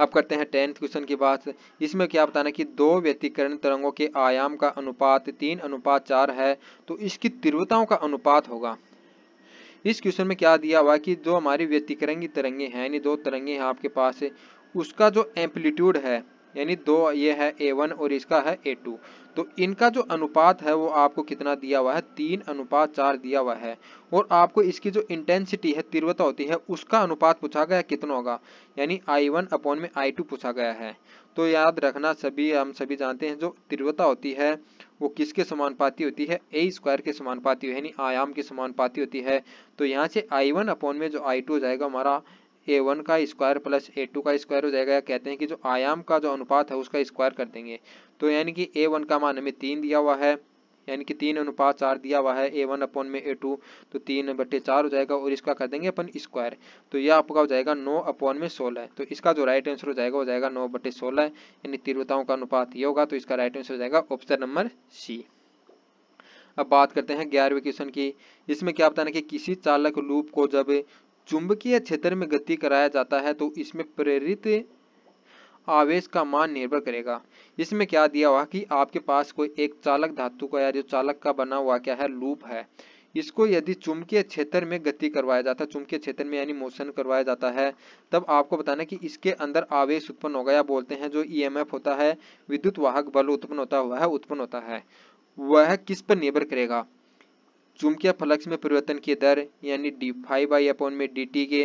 अब करते हैं टेंथ क्वेश्चन की बात इसमें क्या बताना कि दो व्यतिकरण तरंगों के आयाम का अनुपात तीन अनुपात चार है तो इसकी तीव्रताओं का अनुपात होगा इस क्वेश्चन में क्या दिया हुआ कि जो हमारी व्यतिकरण की तरंगे हैं यानी दो तरंगे हैं आपके पास उसका जो एम्पलीट्यूड है यानी दो ये है ए वन और इसका है ए टू तो इनका जो अनुपात है वो आपको कितना दिया हुआ है तीन अनुपात चार दिया हुआ है और आपको इसकी जो इंटेंसिटी है तीव्रता होती है उसका अनुपात पूछा गया कितना होगा यानी आई वन अपॉन में आई टू पूछा गया है तो याद रखना सभी हम सभी जानते हैं जो तीव्रता होती है वो किसके समानुपाती होती है ए स्क्वायर के समानुपाती यानी आयाम के समानुपाती होती है तो यहाँ से आई वन अपॉन में जो आई टू हो जाएगा हमारा ए वन का स्क्वायर प्लस ए टू का स्क्वायर हो जाएगा या कहते हैं कि जो आयाम का जो अनुपात है उसका स्क्वायर कर देंगे तो यानी कि ए वन का मान हमें तीन दिया हुआ है यानी कि तीन अनुपात चार दिया हुआ है ए वन अपॉन में ए टू तो तीन बटे चार हो जाएगा और इसका कर देंगे अपन स्क्वायर तो यह आपका हो जाएगा नौ अपॉन में सोलह तो इसका जो राइट आंसर हो जाएगा हो जाएगा नौ बटे सोलह यानी तीव्रताओं का अनुपात ये होगा तो इसका राइट आंसर हो जाएगा ऑप्शन नंबर सी अब बात करते हैं ग्यारहवें क्वेश्चन की इसमें क्या बताना कि किसी चालक लूप को जब चुंबकीय क्षेत्र में गति कराया जाता है तो इसमें प्रेरित आवेश का मान निर्भर करेगा इसमें क्या दिया हुआ कि आपके पास कोई एक चालक धातु का या जो चालक का बना हुआ क्या है लूप है इसको यदि चुंबकीय क्षेत्र में गति करवाया जाता है चुंबकीय क्षेत्र में यानी मोशन करवाया जाता है तब आपको बताना कि इसके अंदर आवेश उत्पन्न होगा या बोलते हैं जो ईएमएफ e होता है विद्युत वाहक बल उत्पन्न होता हुआ है उत्पन्न होता है वह किस पर निर्भर करेगा चुंबकीय फ्लक्स में परिवर्तन की दर यानी डी फाइव आई अपॉन में डी टी के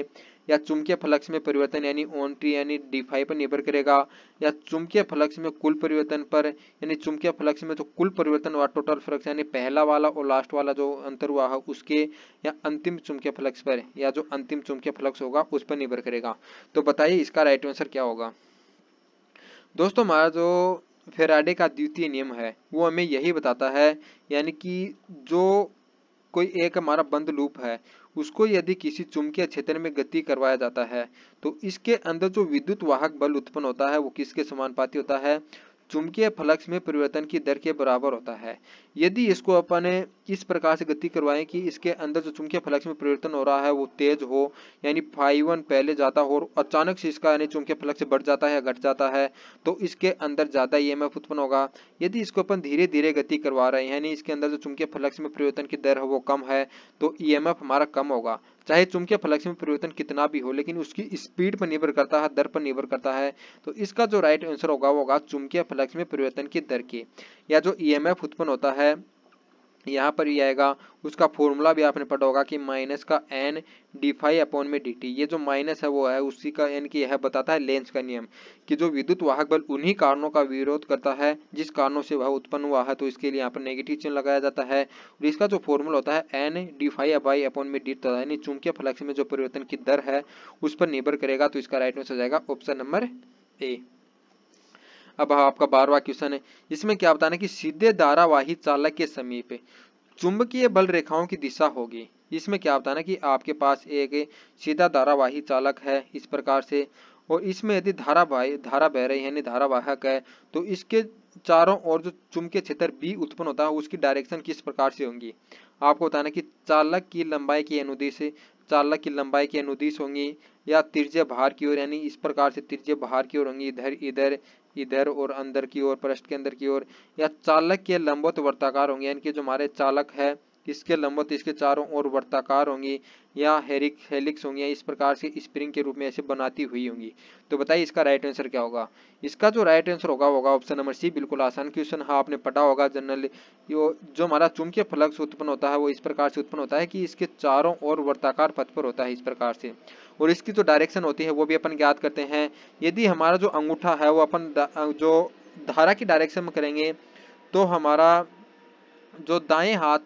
या चुंबकीय फ्लक्स में परिवर्तन यानी ओन टी यानी डी फाइव पर निर्भर करेगा या चुंबकीय फ्लक्स में कुल परिवर्तन पर यानी चुंबकीय फ्लक्स में जो तो कुल परिवर्तन हुआ टोटल फ्लक्स यानी पहला वाला और लास्ट वाला जो अंतर हुआ है उसके या अंतिम चुंबकीय फ्लक्स पर या जो अंतिम चुंबकीय फ्लक्स होगा उस पर निर्भर करेगा तो बताइए इसका राइट आंसर क्या होगा दोस्तों हमारा जो फेराडे का द्वितीय नियम है वो हमें यही बताता है यानी कि जो कोई एक हमारा बंद लूप है उसको यदि किसी चुंबकीय क्षेत्र में गति करवाया जाता है तो इसके अंदर जो विद्युत वाहक बल उत्पन्न होता है वो किसके समानुपाती होता है चुंबकीय फलक्स में परिवर्तन की दर के बराबर होता है यदि इसको अपने इस प्रकार से गति करवाएं कि इसके अंदर जो चुंबकीय फलक्स में परिवर्तन हो रहा है वो तेज हो यानी फाइव पहले जाता हो और अचानक से इसका यानी चुंबकीय फलक्स बढ़ जाता है घट जाता है तो इसके अंदर ज्यादा ई e उत्पन्न होगा यदि इसको अपन धीरे धीरे गति करवा रहे हैं यानी इसके अंदर जो चुंबकीय फलक्स में परिवर्तन की दर है वो कम है तो ई e हमारा कम होगा चाहे चुंबकीय फ्लक्स में परिवर्तन कितना भी हो लेकिन उसकी स्पीड पर निर्भर करता है दर पर निर्भर करता है तो इसका जो राइट आंसर होगा वो होगा चुंबकीय फलक्ष में परिवर्तन की दर के या जो ई उत्पन्न होता है यहाँ पर भी आएगा उसका फॉर्मूला भी आपने पढ़ा होगा कि माइनस का एन डी फाई अपॉन में डी टी ये जो माइनस है वो है उसी का एन की यह बताता है लेंस का नियम कि जो विद्युत वाहक बल उन्हीं कारणों का विरोध करता है जिस कारणों से वह उत्पन्न हुआ है तो इसके लिए यहाँ पर नेगेटिव चिन्ह लगाया जाता है और इसका जो फॉर्मूला होता है एन डी फाई अबाई अपॉन में डी यानी चुंबकीय फ्लक्स में जो परिवर्तन की दर है उस पर निर्भर करेगा तो इसका राइट आंसर जाएगा ऑप्शन नंबर ए अब हाँ, आपका बारहवा क्वेश्चन है इसमें क्या बताना कि सीधे धारावाही चालक के समीप चुंबकीय बल रेखाओं की दिशा होगी इसमें क्या बताना कि आपके पास एक सीधा धारावाही चालक है इस प्रकार से और इसमें यदि धारावाही धारा बह रही है यानी धारावाहक है तो इसके चारों ओर जो चुंबकीय क्षेत्र बी उत्पन्न होता है उसकी डायरेक्शन किस प्रकार से होंगी आपको बताना कि चालक की लंबाई के अनुदेश चालक की लंबाई के अनुदेश होंगी या तिरजे बाहर की ओर यानी इस प्रकार से तिरजे बाहर की ओर होंगी इधर इधर इधर और अंदर की ओर पृष्ठ के अंदर की ओर या चालक के लंबवत वर्ताकार होंगे यानी कि जो हमारे चालक है किसके लंबवत इसके चारों ओर वर्ताकार होंगी या हेरिक हेलिक्स होंगी इस प्रकार से स्प्रिंग के रूप में ऐसे बनाती हुई होंगी तो बताइए इसका राइट आंसर क्या होगा इसका जो राइट आंसर होगा होगा ऑप्शन नंबर सी बिल्कुल आसान क्वेश्चन हाँ आपने पढ़ा होगा जनरल यो जो हमारा चुंबकीय फ्लक्स उत्पन्न होता है वो इस प्रकार से उत्पन्न होता है कि इसके चारों ओर वर्ताकार पथ पर होता है इस प्रकार से और इसकी जो डायरेक्शन होती है वो भी अपन ज्ञात करते हैं यदि हमारा जो अंगूठा है वो अपन जो धारा की डायरेक्शन में करेंगे तो हमारा जो दाएं हाथ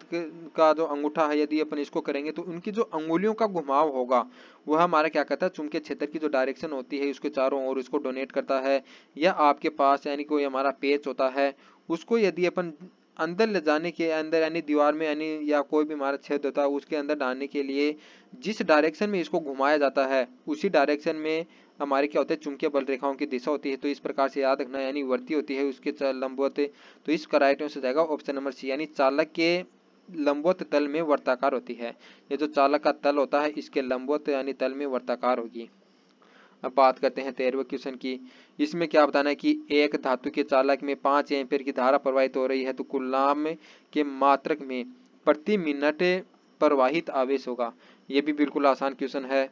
का जो अंगूठा है यदि अपन इसको करेंगे तो उनकी जो अंगुलियों का घुमाव होगा वह हमारा क्या कहता है चुंबकीय क्षेत्र की जो डायरेक्शन होती है उसके चारों ओर उसको डोनेट करता है या आपके पास यानी कोई हमारा पेच होता है उसको यदि अपन अंदर ले जाने के अंदर यानी दीवार में यानी या कोई भी हमारा छेद होता है उसके अंदर डालने के लिए जिस डायरेक्शन में इसको घुमाया जाता है उसी डायरेक्शन में हमारे क्या होते हैं चुंबकीय बल रेखाओं की दिशा होती है तो इस प्रकार से याद रखना यानी वर्ती होती है उसके लंबवत तो इसका राइट आंसर जाएगा ऑप्शन नंबर सी यानी चालक के लंबवत तल में वर्ताकार होती है ये जो चालक का तल होता है इसके लंबवत यानी तल में वर्ताकार होगी अब बात करते हैं तेरहवें क्वेश्चन की इसमें क्या बताना है कि एक धातु के चालक में पांच एम्पेयर की धारा प्रवाहित हो रही है तो गुलाम के मात्रक में प्रति मिनट प्रवाहित आवेश होगा ये भी बिल्कुल आसान क्वेश्चन है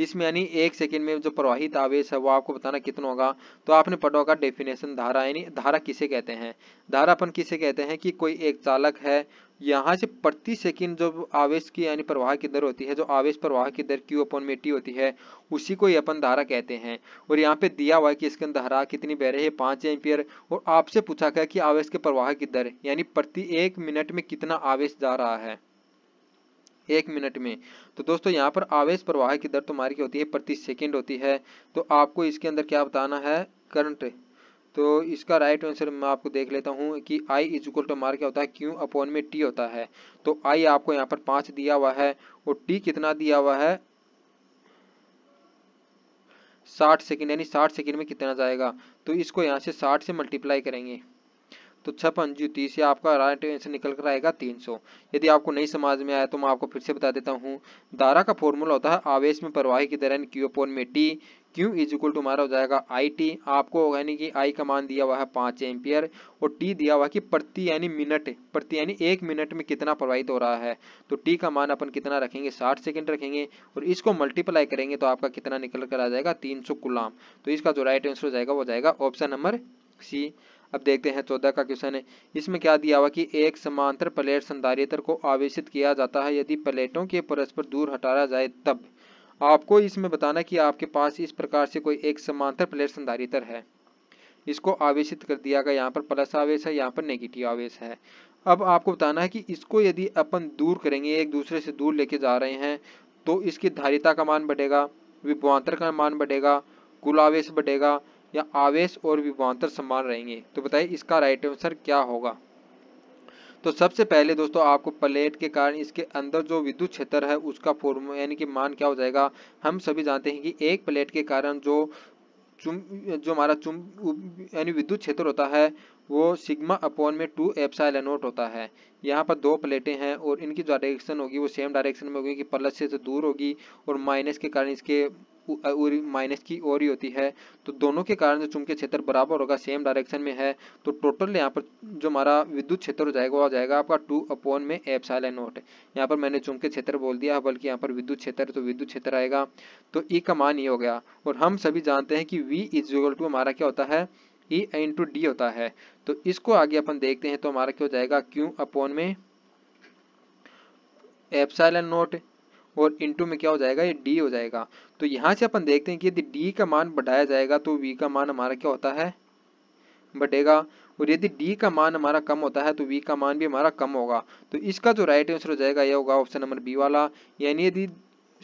इसमें यानी एक सेकंड में जो प्रवाहित आवेश है वो आपको बताना कितना होगा तो आपने पढ़ा होगा डेफिनेशन धारा यानी धारा किसे कहते हैं धारा अपन किसे कहते हैं कि कोई एक चालक है यहाँ से प्रति सेकंड जो आवेश की यानी प्रवाह की दर होती है जो आवेश प्रवाह की दर क्यू अपन में टी होती है उसी को ही अपन धारा कहते हैं और यहाँ पे दिया हुआ है कि इसके धारा कितनी बह रही है पांच एम्पियर और आपसे पूछा गया कि आवेश के प्रवाह की दर यानी प्रति एक मिनट में कितना आवेश जा रहा है एक मिनट में तो दोस्तों यहाँ पर आवेश प्रवाह की दर तुम्हारी क्या होती है प्रति सेकेंड होती है तो आपको इसके अंदर क्या बताना है करंट तो इसका राइट आंसर मैं आपको देख लेता हूँ कि आई इज इक्वल टू मार क्या होता है क्यू अपॉन में टी होता है तो आई आपको यहाँ पर पांच दिया हुआ है और टी कितना दिया हुआ है साठ सेकेंड यानी साठ सेकेंड में कितना जाएगा तो इसको यहाँ से साठ से मल्टीप्लाई करेंगे तो छप्पन जू तीस या आपका राइट आंसर निकल कर आएगा तीन सौ यदि आपको नहीं समझ में आया तो मैं आपको फिर से बता देता हूँ धारा का फॉर्मूला होता है आवेश में प्रवाही की दरन क्यू पोन में T Q is equal to हमारा हो जाएगा आई टी आपको यानी कि आई का मान दिया हुआ है पाँच एम्पियर और टी दिया हुआ है कि प्रति यानी मिनट प्रति यानी एक मिनट में कितना प्रवाहित हो रहा है तो टी का मान अपन कितना रखेंगे साठ सेकेंड रखेंगे और इसको मल्टीप्लाई करेंगे तो आपका कितना निकल कर आ जाएगा तीन सौ गुलाम तो इसका जो राइट आंसर हो जाएगा वो जाएगा ऑप्शन नंबर सी अब देखते हैं चौदह का क्वेश्चन है इसमें क्या दिया हुआ कि एक समांतर प्लेट संधारित्र को आवेश किया जाता है यदि प्लेटों के परस्पर दूर हटाया जाए तब आपको इसमें बताना कि आपके पास इस प्रकार से कोई एक समांतर प्लेट संधारित्र है इसको आवेश कर दिया गया यहाँ पर प्लस आवेश है यहाँ पर नेगेटिव आवेश है अब आपको बताना है कि इसको यदि अपन दूर करेंगे एक दूसरे से दूर लेके जा रहे हैं तो इसकी धारिता का मान बढ़ेगा विभवांतर का मान बढ़ेगा कुल आवेश बढ़ेगा या आवेश और विभवान्तर समान रहेंगे तो बताइए इसका राइट आंसर क्या होगा तो सबसे पहले दोस्तों आपको प्लेट के कारण इसके अंदर जो विद्युत क्षेत्र है उसका फॉर्म यानी कि मान क्या हो जाएगा हम सभी जानते हैं कि एक प्लेट के कारण जो चुम जो हमारा चुम यानी विद्युत क्षेत्र होता है वो सिग्मा अपॉन में टू एप्साइल एनोट होता है यहाँ पर दो प्लेटें हैं और इनकी जो डायरेक्शन होगी वो सेम डायरेक्शन में होगी कि प्लस से दूर होगी और माइनस के कारण इसके माइनस की और ही होती है तो दोनों के कारण जो चुंबकीय क्षेत्र बराबर होगा सेम डायरेक्शन में है तो टोटल यहाँ पर जो हमारा विद्युत क्षेत्र हो जाएगा वो आ जाएगा आपका टू अपॉन में एफ एप्साइल नोट यहाँ पर मैंने चुंबकीय क्षेत्र बोल दिया बल्कि यहाँ पर विद्युत क्षेत्र तो विद्युत क्षेत्र आएगा तो ई e का मान ये हो गया और हम सभी जानते हैं कि वी इजिकल टू हमारा क्या होता है ई इन टू डी होता है तो इसको आगे अपन देखते हैं तो हमारा क्या हो जाएगा क्यू अपॉन में एफ एप्साइल नोट और इंटू में क्या हो जाएगा ये डी हो जाएगा तो यहाँ से अपन देखते हैं कि यदि डी का मान बढ़ाया जाएगा तो वी का मान हमारा क्या होता है बढ़ेगा और यदि डी का मान हमारा कम होता है तो वी का मान भी हमारा कम होगा तो इसका जो राइट आंसर हो जाएगा यह होगा ऑप्शन नंबर बी वाला यानी यदि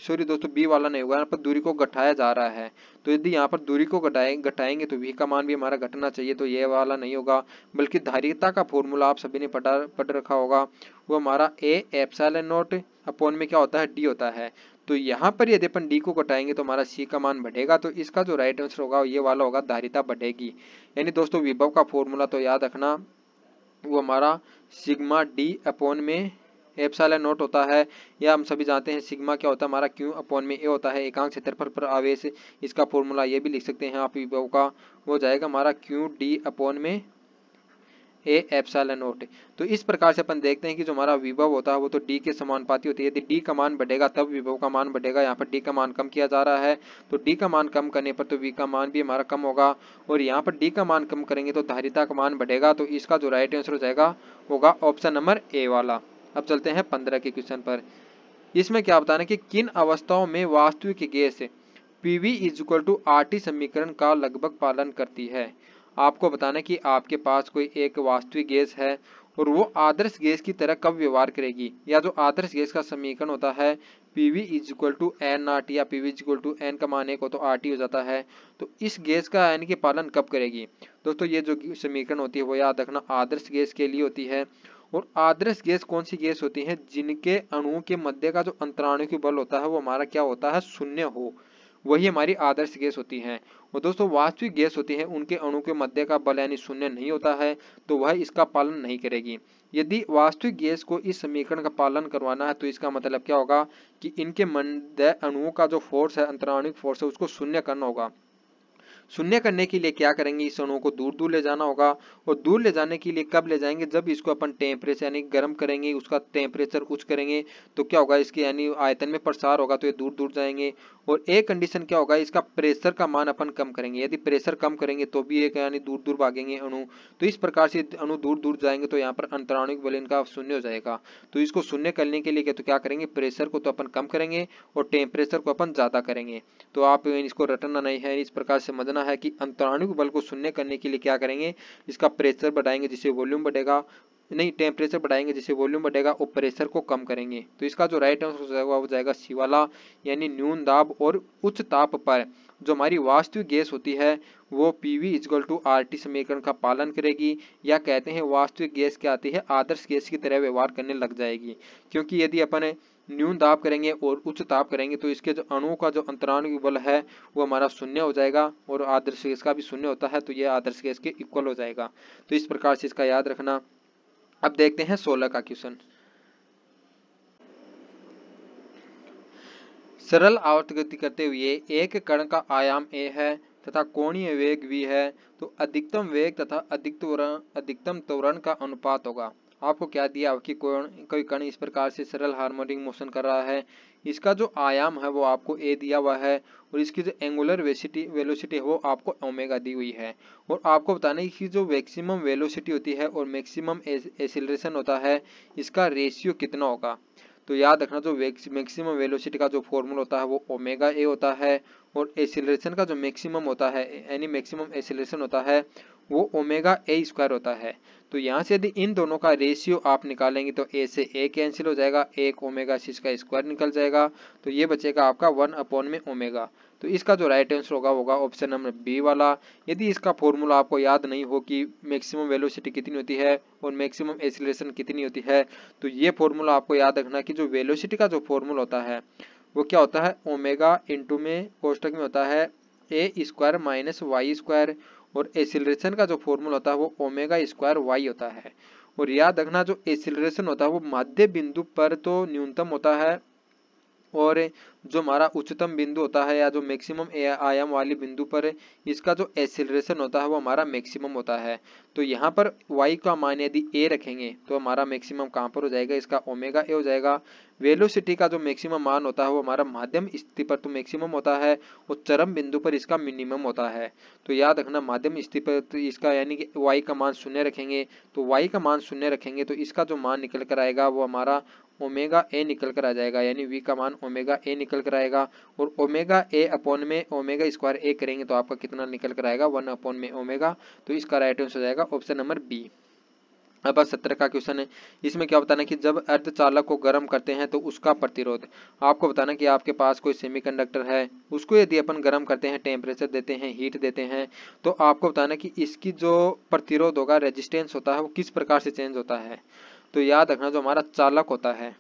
सॉरी दोस्तों बी वाला नहीं होगा यहाँ पर दूरी को घटाया जा रहा है तो यदि यहाँ पर दूरी को घटाए घटाएंगे तो वी का मान भी हमारा घटना चाहिए तो ये वाला नहीं होगा बल्कि धारिता का फॉर्मूला आप सभी ने पढ़ा पढ़ रखा होगा वो हमारा ए एप्सल नोट अपॉन में क्या होता है डी होता है तो यहाँ पर यदि अपन डी को कटाएंगे तो हमारा सी का मान बढ़ेगा तो इसका जो राइट आंसर होगा ये वाला होगा धारिता बढ़ेगी यानी दोस्तों विभव का फॉर्मूला तो याद रखना वो हमारा सिग्मा डी अपॉन में एप्साला नोट होता है या हम सभी जानते हैं सिग्मा क्या होता है हमारा क्यू अपॉन में ए होता है एकांक क्षेत्रफल पर आवेश इसका फॉर्मूला ये भी लिख सकते हैं आप विभव का वो जाएगा हमारा क्यू डी अपॉन में ए एप्साला नोट तो इस प्रकार से अपन देखते हैं कि जो हमारा विभव होता है वो तो डी के समानुपाती होती है यदि डी का मान बढ़ेगा तब विभव का मान बढ़ेगा यहाँ पर डी का मान कम किया जा रहा है तो डी का मान कम करने पर तो वी का मान भी हमारा कम होगा और यहाँ पर डी का मान कम करेंगे तो धारिता का मान बढ़ेगा तो इसका जो राइट आंसर हो जाएगा होगा ऑप्शन नंबर ए वाला अब चलते हैं पंद्रह के क्वेश्चन पर इसमें क्या बताना कि किन अवस्थाओं में वास्तविक gas PV is equal to R T समीकरण का लगभग पालन करती है आपको बताना कि आपके पास कोई एक वास्तविक गैस है और वो आदर्श गैस की तरह कब व्यवहार करेगी या जो आदर्श गैस का समीकरण होता है P V is equal to N R T या P V is equal to N का माने को तो आर टी हो जाता है तो इस गैस का एन के पालन कब करेगी दोस्तों ये जो समीकरण होती है वो याद रखना आदर्श गैस के लिए होती है और आदर्श गैस कौन सी गैस होती है जिनके अणुओं के मध्य का जो अंतराणु बल होता है वो हमारा क्या होता है शून्य हो वही हमारी आदर्श गैस होती है और दोस्तों वास्तविक गैस होती है उनके अणु के मध्य का बल यानी शून्य नहीं होता है तो वह इसका पालन नहीं करेगी यदि वास्तविक गैस को इस समीकरण का पालन करवाना है तो इसका मतलब क्या होगा कि इनके मध्य अणुओं का जो फोर्स है अंतराणुक फोर्स है उसको शून्य करना होगा शून्य करने के लिए क्या करेंगे इस अणु को दूर दूर ले जाना होगा और दूर ले जाने के लिए कब ले जाएंगे जब इसको अपन टेम्परेचर यानी गर्म करेंगे उसका टेम्परेचर उच्च करेंगे तो क्या होगा इसके यानी आयतन में प्रसार होगा तो ये दूर दूर जाएंगे और एक कंडीशन क्या होगा इसका प्रेशर का मान अपन कम करेंगे यदि प्रेशर कम करेंगे तो भी एक यानी दूर दूर भागेंगे अणु तो इस प्रकार से अणु दूर दूर जाएंगे तो यहाँ पर अंतराणुक बल इनका शून्य हो जाएगा तो इसको शून्य करने के लिए तो क्या करेंगे प्रेशर को तो अपन कम करेंगे और टेम्परेचर को अपन ज्यादा करेंगे तो आप इसको रटना नहीं है इस प्रकार से समझना है कि अंतराणुक बल को शून्य करने के लिए क्या करेंगे इसका प्रेशर बढ़ाएंगे जिससे वॉल्यूम बढ़ेगा नहीं टेम्परेचर बढ़ाएंगे जिससे वॉल्यूम बढ़ेगा और प्रेशर को कम करेंगे तो इसका जो राइट आंसर हो जाएगा वो जाएगा शिवाला यानी न्यून दाब और उच्च ताप पर जो हमारी वास्तविक गैस होती है वो P V is equal to R T समीकरण का पालन करेगी या कहते हैं वास्तविक गैस क्या आती है आदर्श गैस की तरह व्यवहार करने लग जाएगी क्योंकि यदि अपन न्यून दाब करेंगे और उच्च ताप करेंगे तो इसके जो अणुओं का जो अंतराणु बल है वो हमारा शून्य हो जाएगा और आदर्श गैस का भी शून्य होता है तो यह आदर्श गैस के इक्वल हो जाएगा तो इस प्रकार से इसका याद रखना अब देखते हैं सोलह का क्वेश्चन सरल आवर्त गति करते हुए एक कण का आयाम ए है तथा कोणीय वेग v है तो अधिकतम वेग तथा अधिक अधिकतम त्वरण का अनुपात होगा आपको क्या दिया कि कोण कोई कण इस प्रकार से सरल हार्मोनिक मोशन कर रहा है इसका जो आयाम है वो आपको ए दिया हुआ है और इसकी जो एंगुलर वेसिटी वेलोसिटी है वो आपको ओमेगा दी हुई है और आपको बताना है कि जो मैक्सिमम वेलोसिटी होती है और मैक्सिमम एसिलेशन होता है इसका रेशियो कितना होगा तो याद रखना जो मैक्सिमम वेलोसिटी का जो फॉर्मूला होता है वो ओमेगा ए होता है और एसिलेशन का जो मैक्सिमम होता है यानी मैक्सिमम एसिलेशन होता है वो ओमेगा ए स्क्वायर होता है तो यहाँ से यदि इन दोनों का रेशियो आप निकालेंगे तो ए से ए कैंसिल हो जाएगा एक ओमेगा से का स्क्वायर निकल जाएगा तो ये बचेगा आपका वन अपॉन में ओमेगा तो इसका जो राइट आंसर होगा होगा ऑप्शन नंबर बी वाला यदि इसका फॉर्मूला आपको याद नहीं हो कि मैक्सिमम वेलोसिटी कितनी होती है और मैक्सिमम एसिलेशन कितनी होती है तो ये फॉर्मूला आपको याद रखना कि जो वेलोसिटी का जो फॉर्मूला होता है वो क्या होता है ओमेगा इंटू में कोष्टक में होता है A square minus Y square और एसिलरेशन का जो फॉर्मूला होता है वो ओमेगा स्क्वायर वाई होता है और याद रखना जो एसिलरेशन होता है वो मध्य बिंदु पर तो न्यूनतम होता है और जो हमारा उच्चतम बिंदु होता है या जो मैक्सिमम आयाम वाली बिंदु पर है इसका जो एसिलरेशन होता है वो हमारा मैक्सिमम होता है तो यहाँ पर y का मान यदि a रखेंगे तो हमारा मैक्सिमम कहाँ पर हो जाएगा इसका ओमेगा a हो जाएगा वेलोसिटी का जो मैक्सिमम मान होता है वो हमारा माध्यम स्थिति पर तो मैक्सिमम होता है और चरम बिंदु पर इसका मिनिमम होता है तो याद रखना माध्यम स्थिति पर तो इसका यानी कि वाई का मान शून्य रखेंगे तो वाई का मान शून्य रखेंगे तो इसका जो मान निकल कर आएगा वो हमारा ओमेगा ए निकल कर आ जाएगा यानी वी का मान ओमेगा ए निकल कर आएगा और ओमेगा ए अपॉन में ओमेगा स्क्वायर ए करेंगे तो आपका कितना निकल कर आएगा वन अपॉन में ओमेगा तो इसका राइट आंसर हो जाएगा ऑप्शन नंबर बी अब सत्रह का क्वेश्चन है इसमें क्या बताना कि जब अर्धचालक को गर्म करते हैं तो उसका प्रतिरोध आपको बताना कि आपके पास कोई सेमीकंडक्टर है उसको यदि अपन गर्म करते हैं टेम्परेचर देते हैं हीट देते हैं तो आपको बताना कि इसकी जो प्रतिरोध होगा रेजिस्टेंस होता है वो किस प्रकार से चेंज होता है तो याद रखना जो हमारा चालक होता है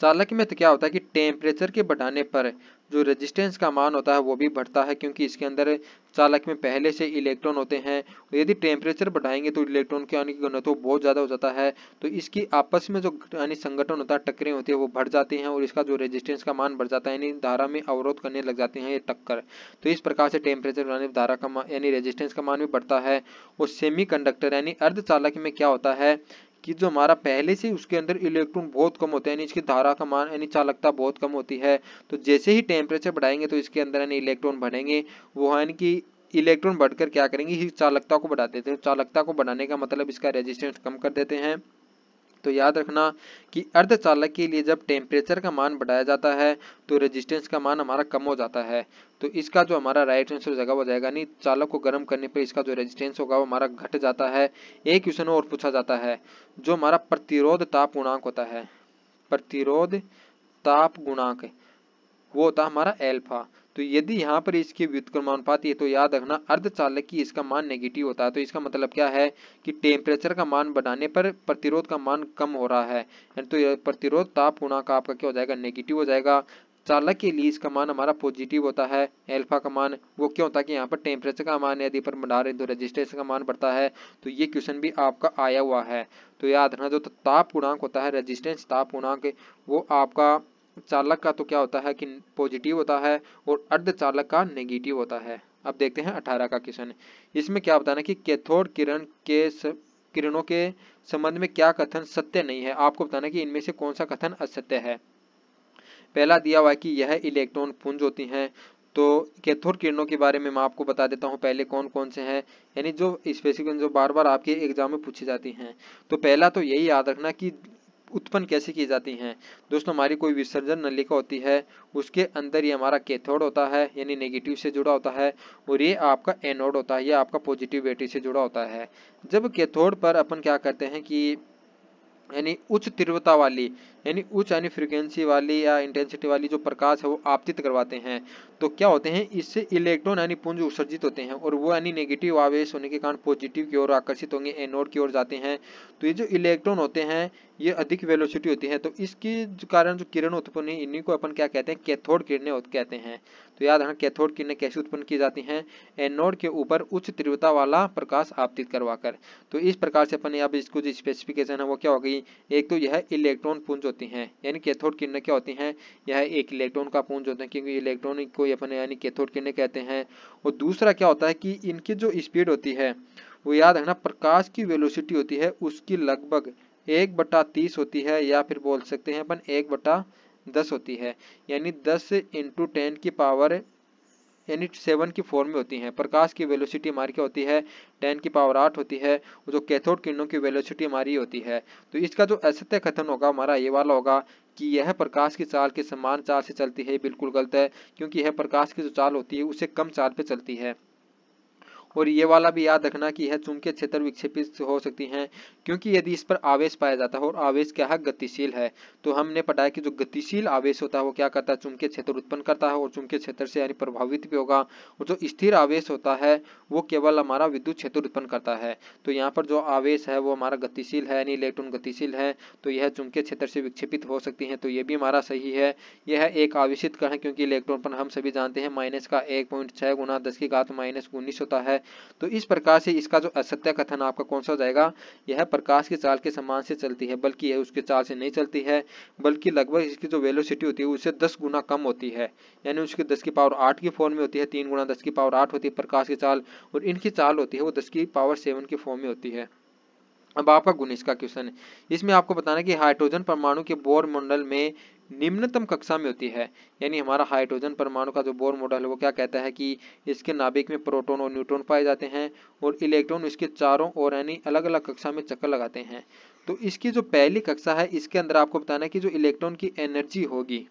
चालक में तो क्या होता है कि टेम्परेचर के बढ़ाने पर जो रेजिस्टेंस का मान होता है वो भी बढ़ता है क्योंकि इसके अंदर चालक में पहले से इलेक्ट्रॉन होते हैं और यदि टेम्परेचर बढ़ाएंगे तो इलेक्ट्रॉन के आने की घनत्व बहुत ज़्यादा हो जाता है तो इसकी आपस में जो यानी संगठन होता है टक्करें होती है वो बढ़ जाती हैं और इसका जो रेजिस्टेंस का मान बढ़ जाता है यानी धारा में अवरोध करने लग जाते हैं ये टक्कर तो इस प्रकार से टेम्परेचर बढ़ाने धारा का यानी रजिस्टेंस का मान भी बढ़ता है और सेमी यानी अर्ध में क्या होता है कि जो हमारा पहले से उसके अंदर इलेक्ट्रॉन बहुत कम होते हैं यानी इसकी धारा का मान यानी चालकता बहुत कम होती है तो जैसे ही टेम्परेचर बढ़ाएंगे तो इसके अंदर यानी इलेक्ट्रॉन बढ़ेंगे वो यानी कि इलेक्ट्रॉन बढ़कर क्या करेंगे इस चालकता को बढ़ा देते हैं चालकता को बढ़ाने का मतलब इसका रेजिस्टेंस कम कर देते हैं तो याद रखना कि अर्धचालक के लिए जब टेम्परेचर का मान बढ़ाया जाता है तो रेजिस्टेंस का मान हमारा कम हो जाता है तो इसका जो हमारा राइट आंसर हो जाएगा वो जाएगा नहीं चालक को गर्म करने पर इसका जो रेजिस्टेंस होगा वो हमारा घट जाता है एक क्वेश्चन और पूछा जाता है जो हमारा प्रतिरोध ताप गुणांक होता है प्रतिरोध ताप गुणांक वो होता हमारा एल्फा तो यदि यहाँ पर व्युतक्रम व्युत्क्रमानुपात ये तो याद रखना अर्धचालक की इसका मान नेगेटिव होता है तो इसका मतलब क्या है कि टेम्परेचर का मान बढ़ाने पर प्रतिरोध का मान कम हो रहा है तो प्रतिरोध ताप का आपका क्या हो जाएगा नेगेटिव हो जाएगा चालक के लिए इसका मान हमारा पॉजिटिव होता है एल्फा का मान वो क्यों होता है कि यहाँ पर टेम्परेचर का मान यदि पर बढ़ा रहे तो रजिस्टेंस का मान बढ़ता है तो ये क्वेश्चन भी आपका आया हुआ है तो याद रखना जो ताप गुणांक होता है रजिस्टेंस ताप गुणांक वो आपका चालक का तो क्या होता है कि पॉजिटिव होता है और अर्धचालक का नेगेटिव होता है अब देखते हैं अठारह का क्वेश्चन इसमें क्या बताना कि कैथोड किरण के स... किरणों के संबंध में क्या कथन सत्य नहीं है आपको बताना कि इनमें से कौन सा कथन असत्य है पहला दिया हुआ है कि यह इलेक्ट्रॉन पुंज होती हैं तो कैथोड किरणों के बारे में मैं आपको बता देता हूं पहले कौन कौन से हैं यानी जो स्पेसिफिक जो बार बार आपके एग्जाम में पूछी जाती हैं तो पहला तो यही याद रखना कि उत्पन्न कैसे की जाती हैं दोस्तों हमारी कोई विसर्जन नलिका होती है उसके अंदर ये हमारा कैथोड होता है यानी नेगेटिव से जुड़ा होता है और ये आपका एनोड होता है ये आपका पॉजिटिव बैटरी से जुड़ा होता है जब कैथोड पर अपन क्या करते हैं कि यानी उच्च तीव्रता वाली यानी उच्च यानी फ्रिक्वेंसी वाली या इंटेंसिटी वाली जो प्रकाश है वो आपतित करवाते हैं तो क्या होते हैं इससे इलेक्ट्रॉन यानी पुंज उत्सर्जित होते हैं और वो यानी नेगेटिव आवेश होने के कारण पॉजिटिव की ओर आकर्षित होंगे एनोड की ओर जाते हैं तो ये जो इलेक्ट्रॉन होते हैं ये अधिक वेलोसिटी होती है तो इसके कारण जो किरण उत्पन्न है इन्हीं को अपन क्या कहते हैं कैथोड किरण कहते हैं तो याद रखना कैथोड किरणें कैसे उत्पन्न की जाती हैं एनोड के ऊपर उच्च तीव्रता वाला प्रकाश आपतित करवाकर तो इस प्रकार से अपन यहाँ पे इसको जो स्पेसिफिकेशन है वो क्या हो गई एक तो यह इलेक्ट्रॉन पुंज होती हैं यानी कैथोड किरणें क्या होती हैं यह एक इलेक्ट्रॉन का पुंज होते हैं क्योंकि इलेक्ट्रॉन को अपन यानी कैथोड किरणें कहते हैं और दूसरा क्या होता है कि इनकी जो स्पीड होती है वो याद रखना प्रकाश की वेलोसिटी होती है उसकी लगभग एक बटा तीस होती है या फिर बोल सकते हैं अपन एक बटा दस होती है यानी दस इंटू टेन की पावर यानी सेवन की फॉर्म में होती हैं प्रकाश की वेलोसिटी हमारी क्या होती है टेन की पावर आठ होती है जो कैथोड किरणों की वेलोसिटी हमारी होती है तो इसका जो असत्य कथन होगा हमारा ये वाला होगा कि यह प्रकाश की चाल के समान चाल से चलती है बिल्कुल गलत है क्योंकि यह प्रकाश की जो चाल होती है उसे कम चाल पे चलती है और ये वाला भी याद रखना कि यह चुंबकीय क्षेत्र विक्षेपित हो सकती हैं क्योंकि यदि इस पर आवेश पाया जाता है और आवेश क्या है गतिशील है तो हमने पढ़ाया कि जो गतिशील आवेश होता है वो क्या करता है चुंबकीय क्षेत्र उत्पन्न करता है और चुंबकीय क्षेत्र से यानी प्रभावित भी होगा और जो स्थिर आवेश होता है वो केवल हमारा विद्युत क्षेत्र उत्पन्न करता है तो यहाँ पर जो आवेश है वो हमारा गतिशील है यानी इलेक्ट्रॉन गतिशील है तो यह चुंबकीय क्षेत्र से विक्षेपित हो सकती है तो ये भी हमारा सही है यह एक आवेशित कण है क्योंकि इलेक्ट्रॉन पर हम सभी जानते हैं माइनस का एक पॉइंट छह गुना दस की घात माइनस उन्नीस होता है तो इस प्रकार से इसका जो असत्य कथन आपका कौन सा हो जाएगा यह प्रकाश की चाल के समान से चलती है बल्कि यह उसके चाल से नहीं चलती है बल्कि लगभग इसकी जो वेलोसिटी होती है उससे दस गुना कम होती है यानी उसकी दस की पावर आठ की फॉर्म में होती है तीन गुना दस की पावर आठ होती है प्रकाश की चाल और इनकी चाल होती है वो दस की पावर सेवन की फॉर्म में होती है अब आपका गुनिश का क्वेश्चन है इसमें आपको बताना कि हाइड्रोजन परमाणु के बोर मंडल में निम्नतम कक्षा में होती है यानी हमारा हाइड्रोजन परमाणु का जो बोर मॉडल है वो क्या कहता है कि इसके नाभिक में प्रोटॉन और न्यूट्रॉन पाए जाते हैं और इलेक्ट्रॉन इसके चारों और यानी अलग अलग कक्षा में चक्कर लगाते हैं तो इसकी जो पहली कक्षा है इसके अंदर आपको बताना है कि जो इलेक्ट्रॉन की एनर्जी होगी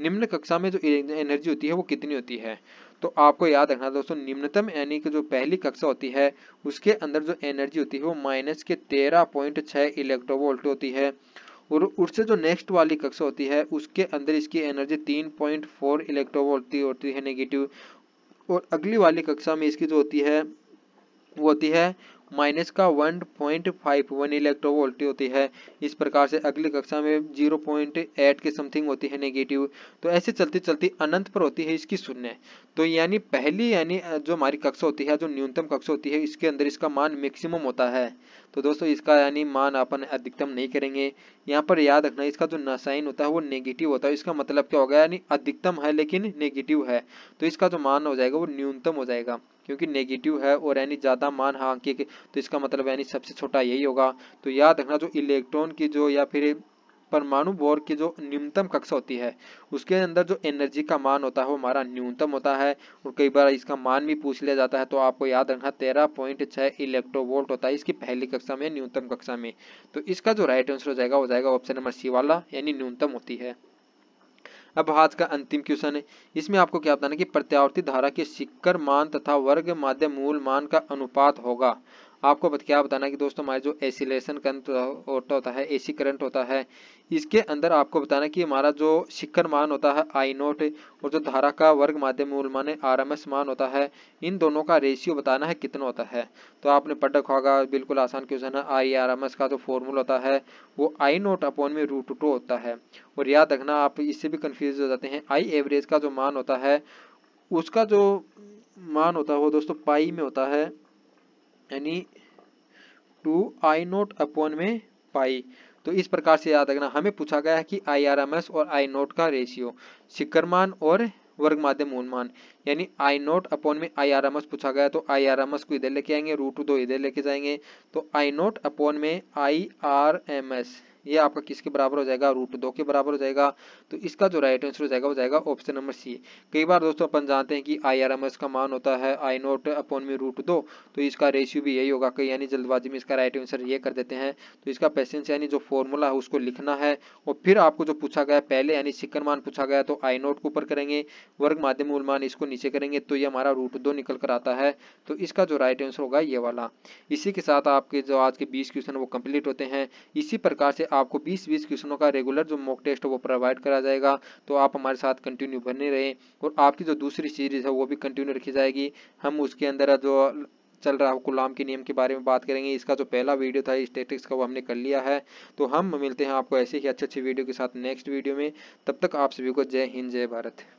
निम्न कक्षा में जो एनर्जी e-, होती है वो कितनी होती है तो आपको याद रखना दोस्तों निम्नतम यानी कि जो पहली कक्षा होती है उसके अंदर जो एनर्जी होती है वो माइनस के तेरह पॉइंट छह इलेक्ट्रोवोल्ट होती है और उससे जो नेक्स्ट वाली कक्षा होती है उसके अंदर इसकी एनर्जी 3.4 इलेक्ट्रोवोल्ट होती, होती है नेगेटिव और अगली वाली कक्षा में इसकी जो होती है वो होती है माइनस का 1.5 वन इलेक्ट्रोवोल्ट होती है इस प्रकार से अगली कक्षा में 0.8 के समथिंग होती है नेगेटिव तो ऐसे चलती चलती अनंत पर होती है इसकी शून्य तो यानी पहली यानी जो हमारी कक्षा होती है जो न्यूनतम कक्षा होती है इसके अंदर इसका मान मैक्सिमम होता है तो दोस्तों इसका यानी मान अपन अधिकतम नहीं करेंगे यहाँ पर याद रखना इसका जो नसाइन होता है वो नेगेटिव होता है इसका मतलब क्या होगा यानी अधिकतम है लेकिन नेगेटिव है तो इसका जो मान हो जाएगा वो न्यूनतम हो जाएगा क्योंकि नेगेटिव है और यानी ज़्यादा मान हाँ के तो इसका मतलब यानी सबसे छोटा यही होगा तो याद रखना जो इलेक्ट्रॉन की जो या फिर परमाणु बोर की जो न्यूनतम कक्षा होती है उसके अंदर जो एनर्जी का मान होता है वो हमारा न्यूनतम होता है और कई बार इसका मान भी पूछ लिया जाता है तो आपको याद रखना तेरह पॉइंट छः इलेक्ट्रोवोल्ट होता है इसकी पहली कक्षा में न्यूनतम कक्षा में तो इसका जो राइट आंसर हो जाएगा वो जाएगा ऑप्शन नंबर सी वाला यानी न्यूनतम होती है अब आज का अंतिम क्वेश्चन है इसमें आपको क्या बताना कि प्रत्यावर्ती धारा के शिखर मान तथा वर्ग माध्य मूल मान का अनुपात होगा आपको बत क्या बताना कि दोस्तों हमारे जो एसिलेशन करंट होता, होता है एसी करंट होता है इसके अंदर आपको बताना कि हमारा जो शिखर मान होता है आई नोट और जो धारा का वर्ग माध्यम मूल आर मान होता है इन दोनों का रेशियो बताना है कितना होता है तो आपने पढ़ रखा होगा बिल्कुल आसान क्वेश्चन है आई आर का जो फॉर्मूला होता है वो आई नोट अपॉन में रूट टू होता है और याद रखना आप इससे भी कन्फ्यूज हो जाते हैं आई एवरेज का जो मान होता है उसका जो मान होता है वो दोस्तों पाई में होता है यानी टू आई नोट अपॉन में पाई तो इस प्रकार से याद रखना हमें पूछा गया है कि आई आर एम एस और आई नोट का रेशियो शिखर मान और वर्ग माध्य उन्मान यानी आई नोट अपॉन में आई आर एम एस पूछा गया तो आई आर एम एस को इधर लेके आएंगे रूट टू दो इधर लेके जाएंगे तो आई नोट अपॉन में आई आर एम एस ये आपका किसके बराबर हो जाएगा रूट दो के बराबर हो जाएगा तो इसका जो राइट आंसर हो जाएगा वो जाएगा ऑप्शन नंबर सी कई बार दोस्तों अपन जानते हैं कि आई आर एम एस का मान होता है आई नोट अपॉन में रूट दो तो इसका रेशियो भी यही होगा कि यानी जल्दबाजी में इसका राइट आंसर ये कर देते हैं तो इसका पैसेंस यानी जो फॉर्मूला है उसको लिखना है और फिर आपको जो पूछा गया पहले यानी सिक्कन मान पूछा गया तो आई नोट को ऊपर करेंगे वर्ग माध्यम मूल मान इसको नीचे करेंगे तो ये हमारा रूट दो निकल कर आता है तो इसका जो राइट आंसर होगा ये वाला इसी के साथ आपके जो आज के बीस क्वेश्चन वो कंप्लीट होते हैं इसी प्रकार से आपको 20-20 क्वेश्चनों का रेगुलर जो मॉक टेस्ट है वो प्रोवाइड करा जाएगा तो आप हमारे साथ कंटिन्यू बने रहे और आपकी जो दूसरी सीरीज है वो भी कंटिन्यू रखी जाएगी हम उसके अंदर जो चल रहा है गुलाम के नियम के बारे में बात करेंगे इसका जो पहला वीडियो था स्टेटिक्स का वो हमने कर लिया है तो हम मिलते हैं आपको ऐसे ही अच्छे अच्छे वीडियो के साथ नेक्स्ट वीडियो में तब तक आप सभी को जय हिंद जय भारत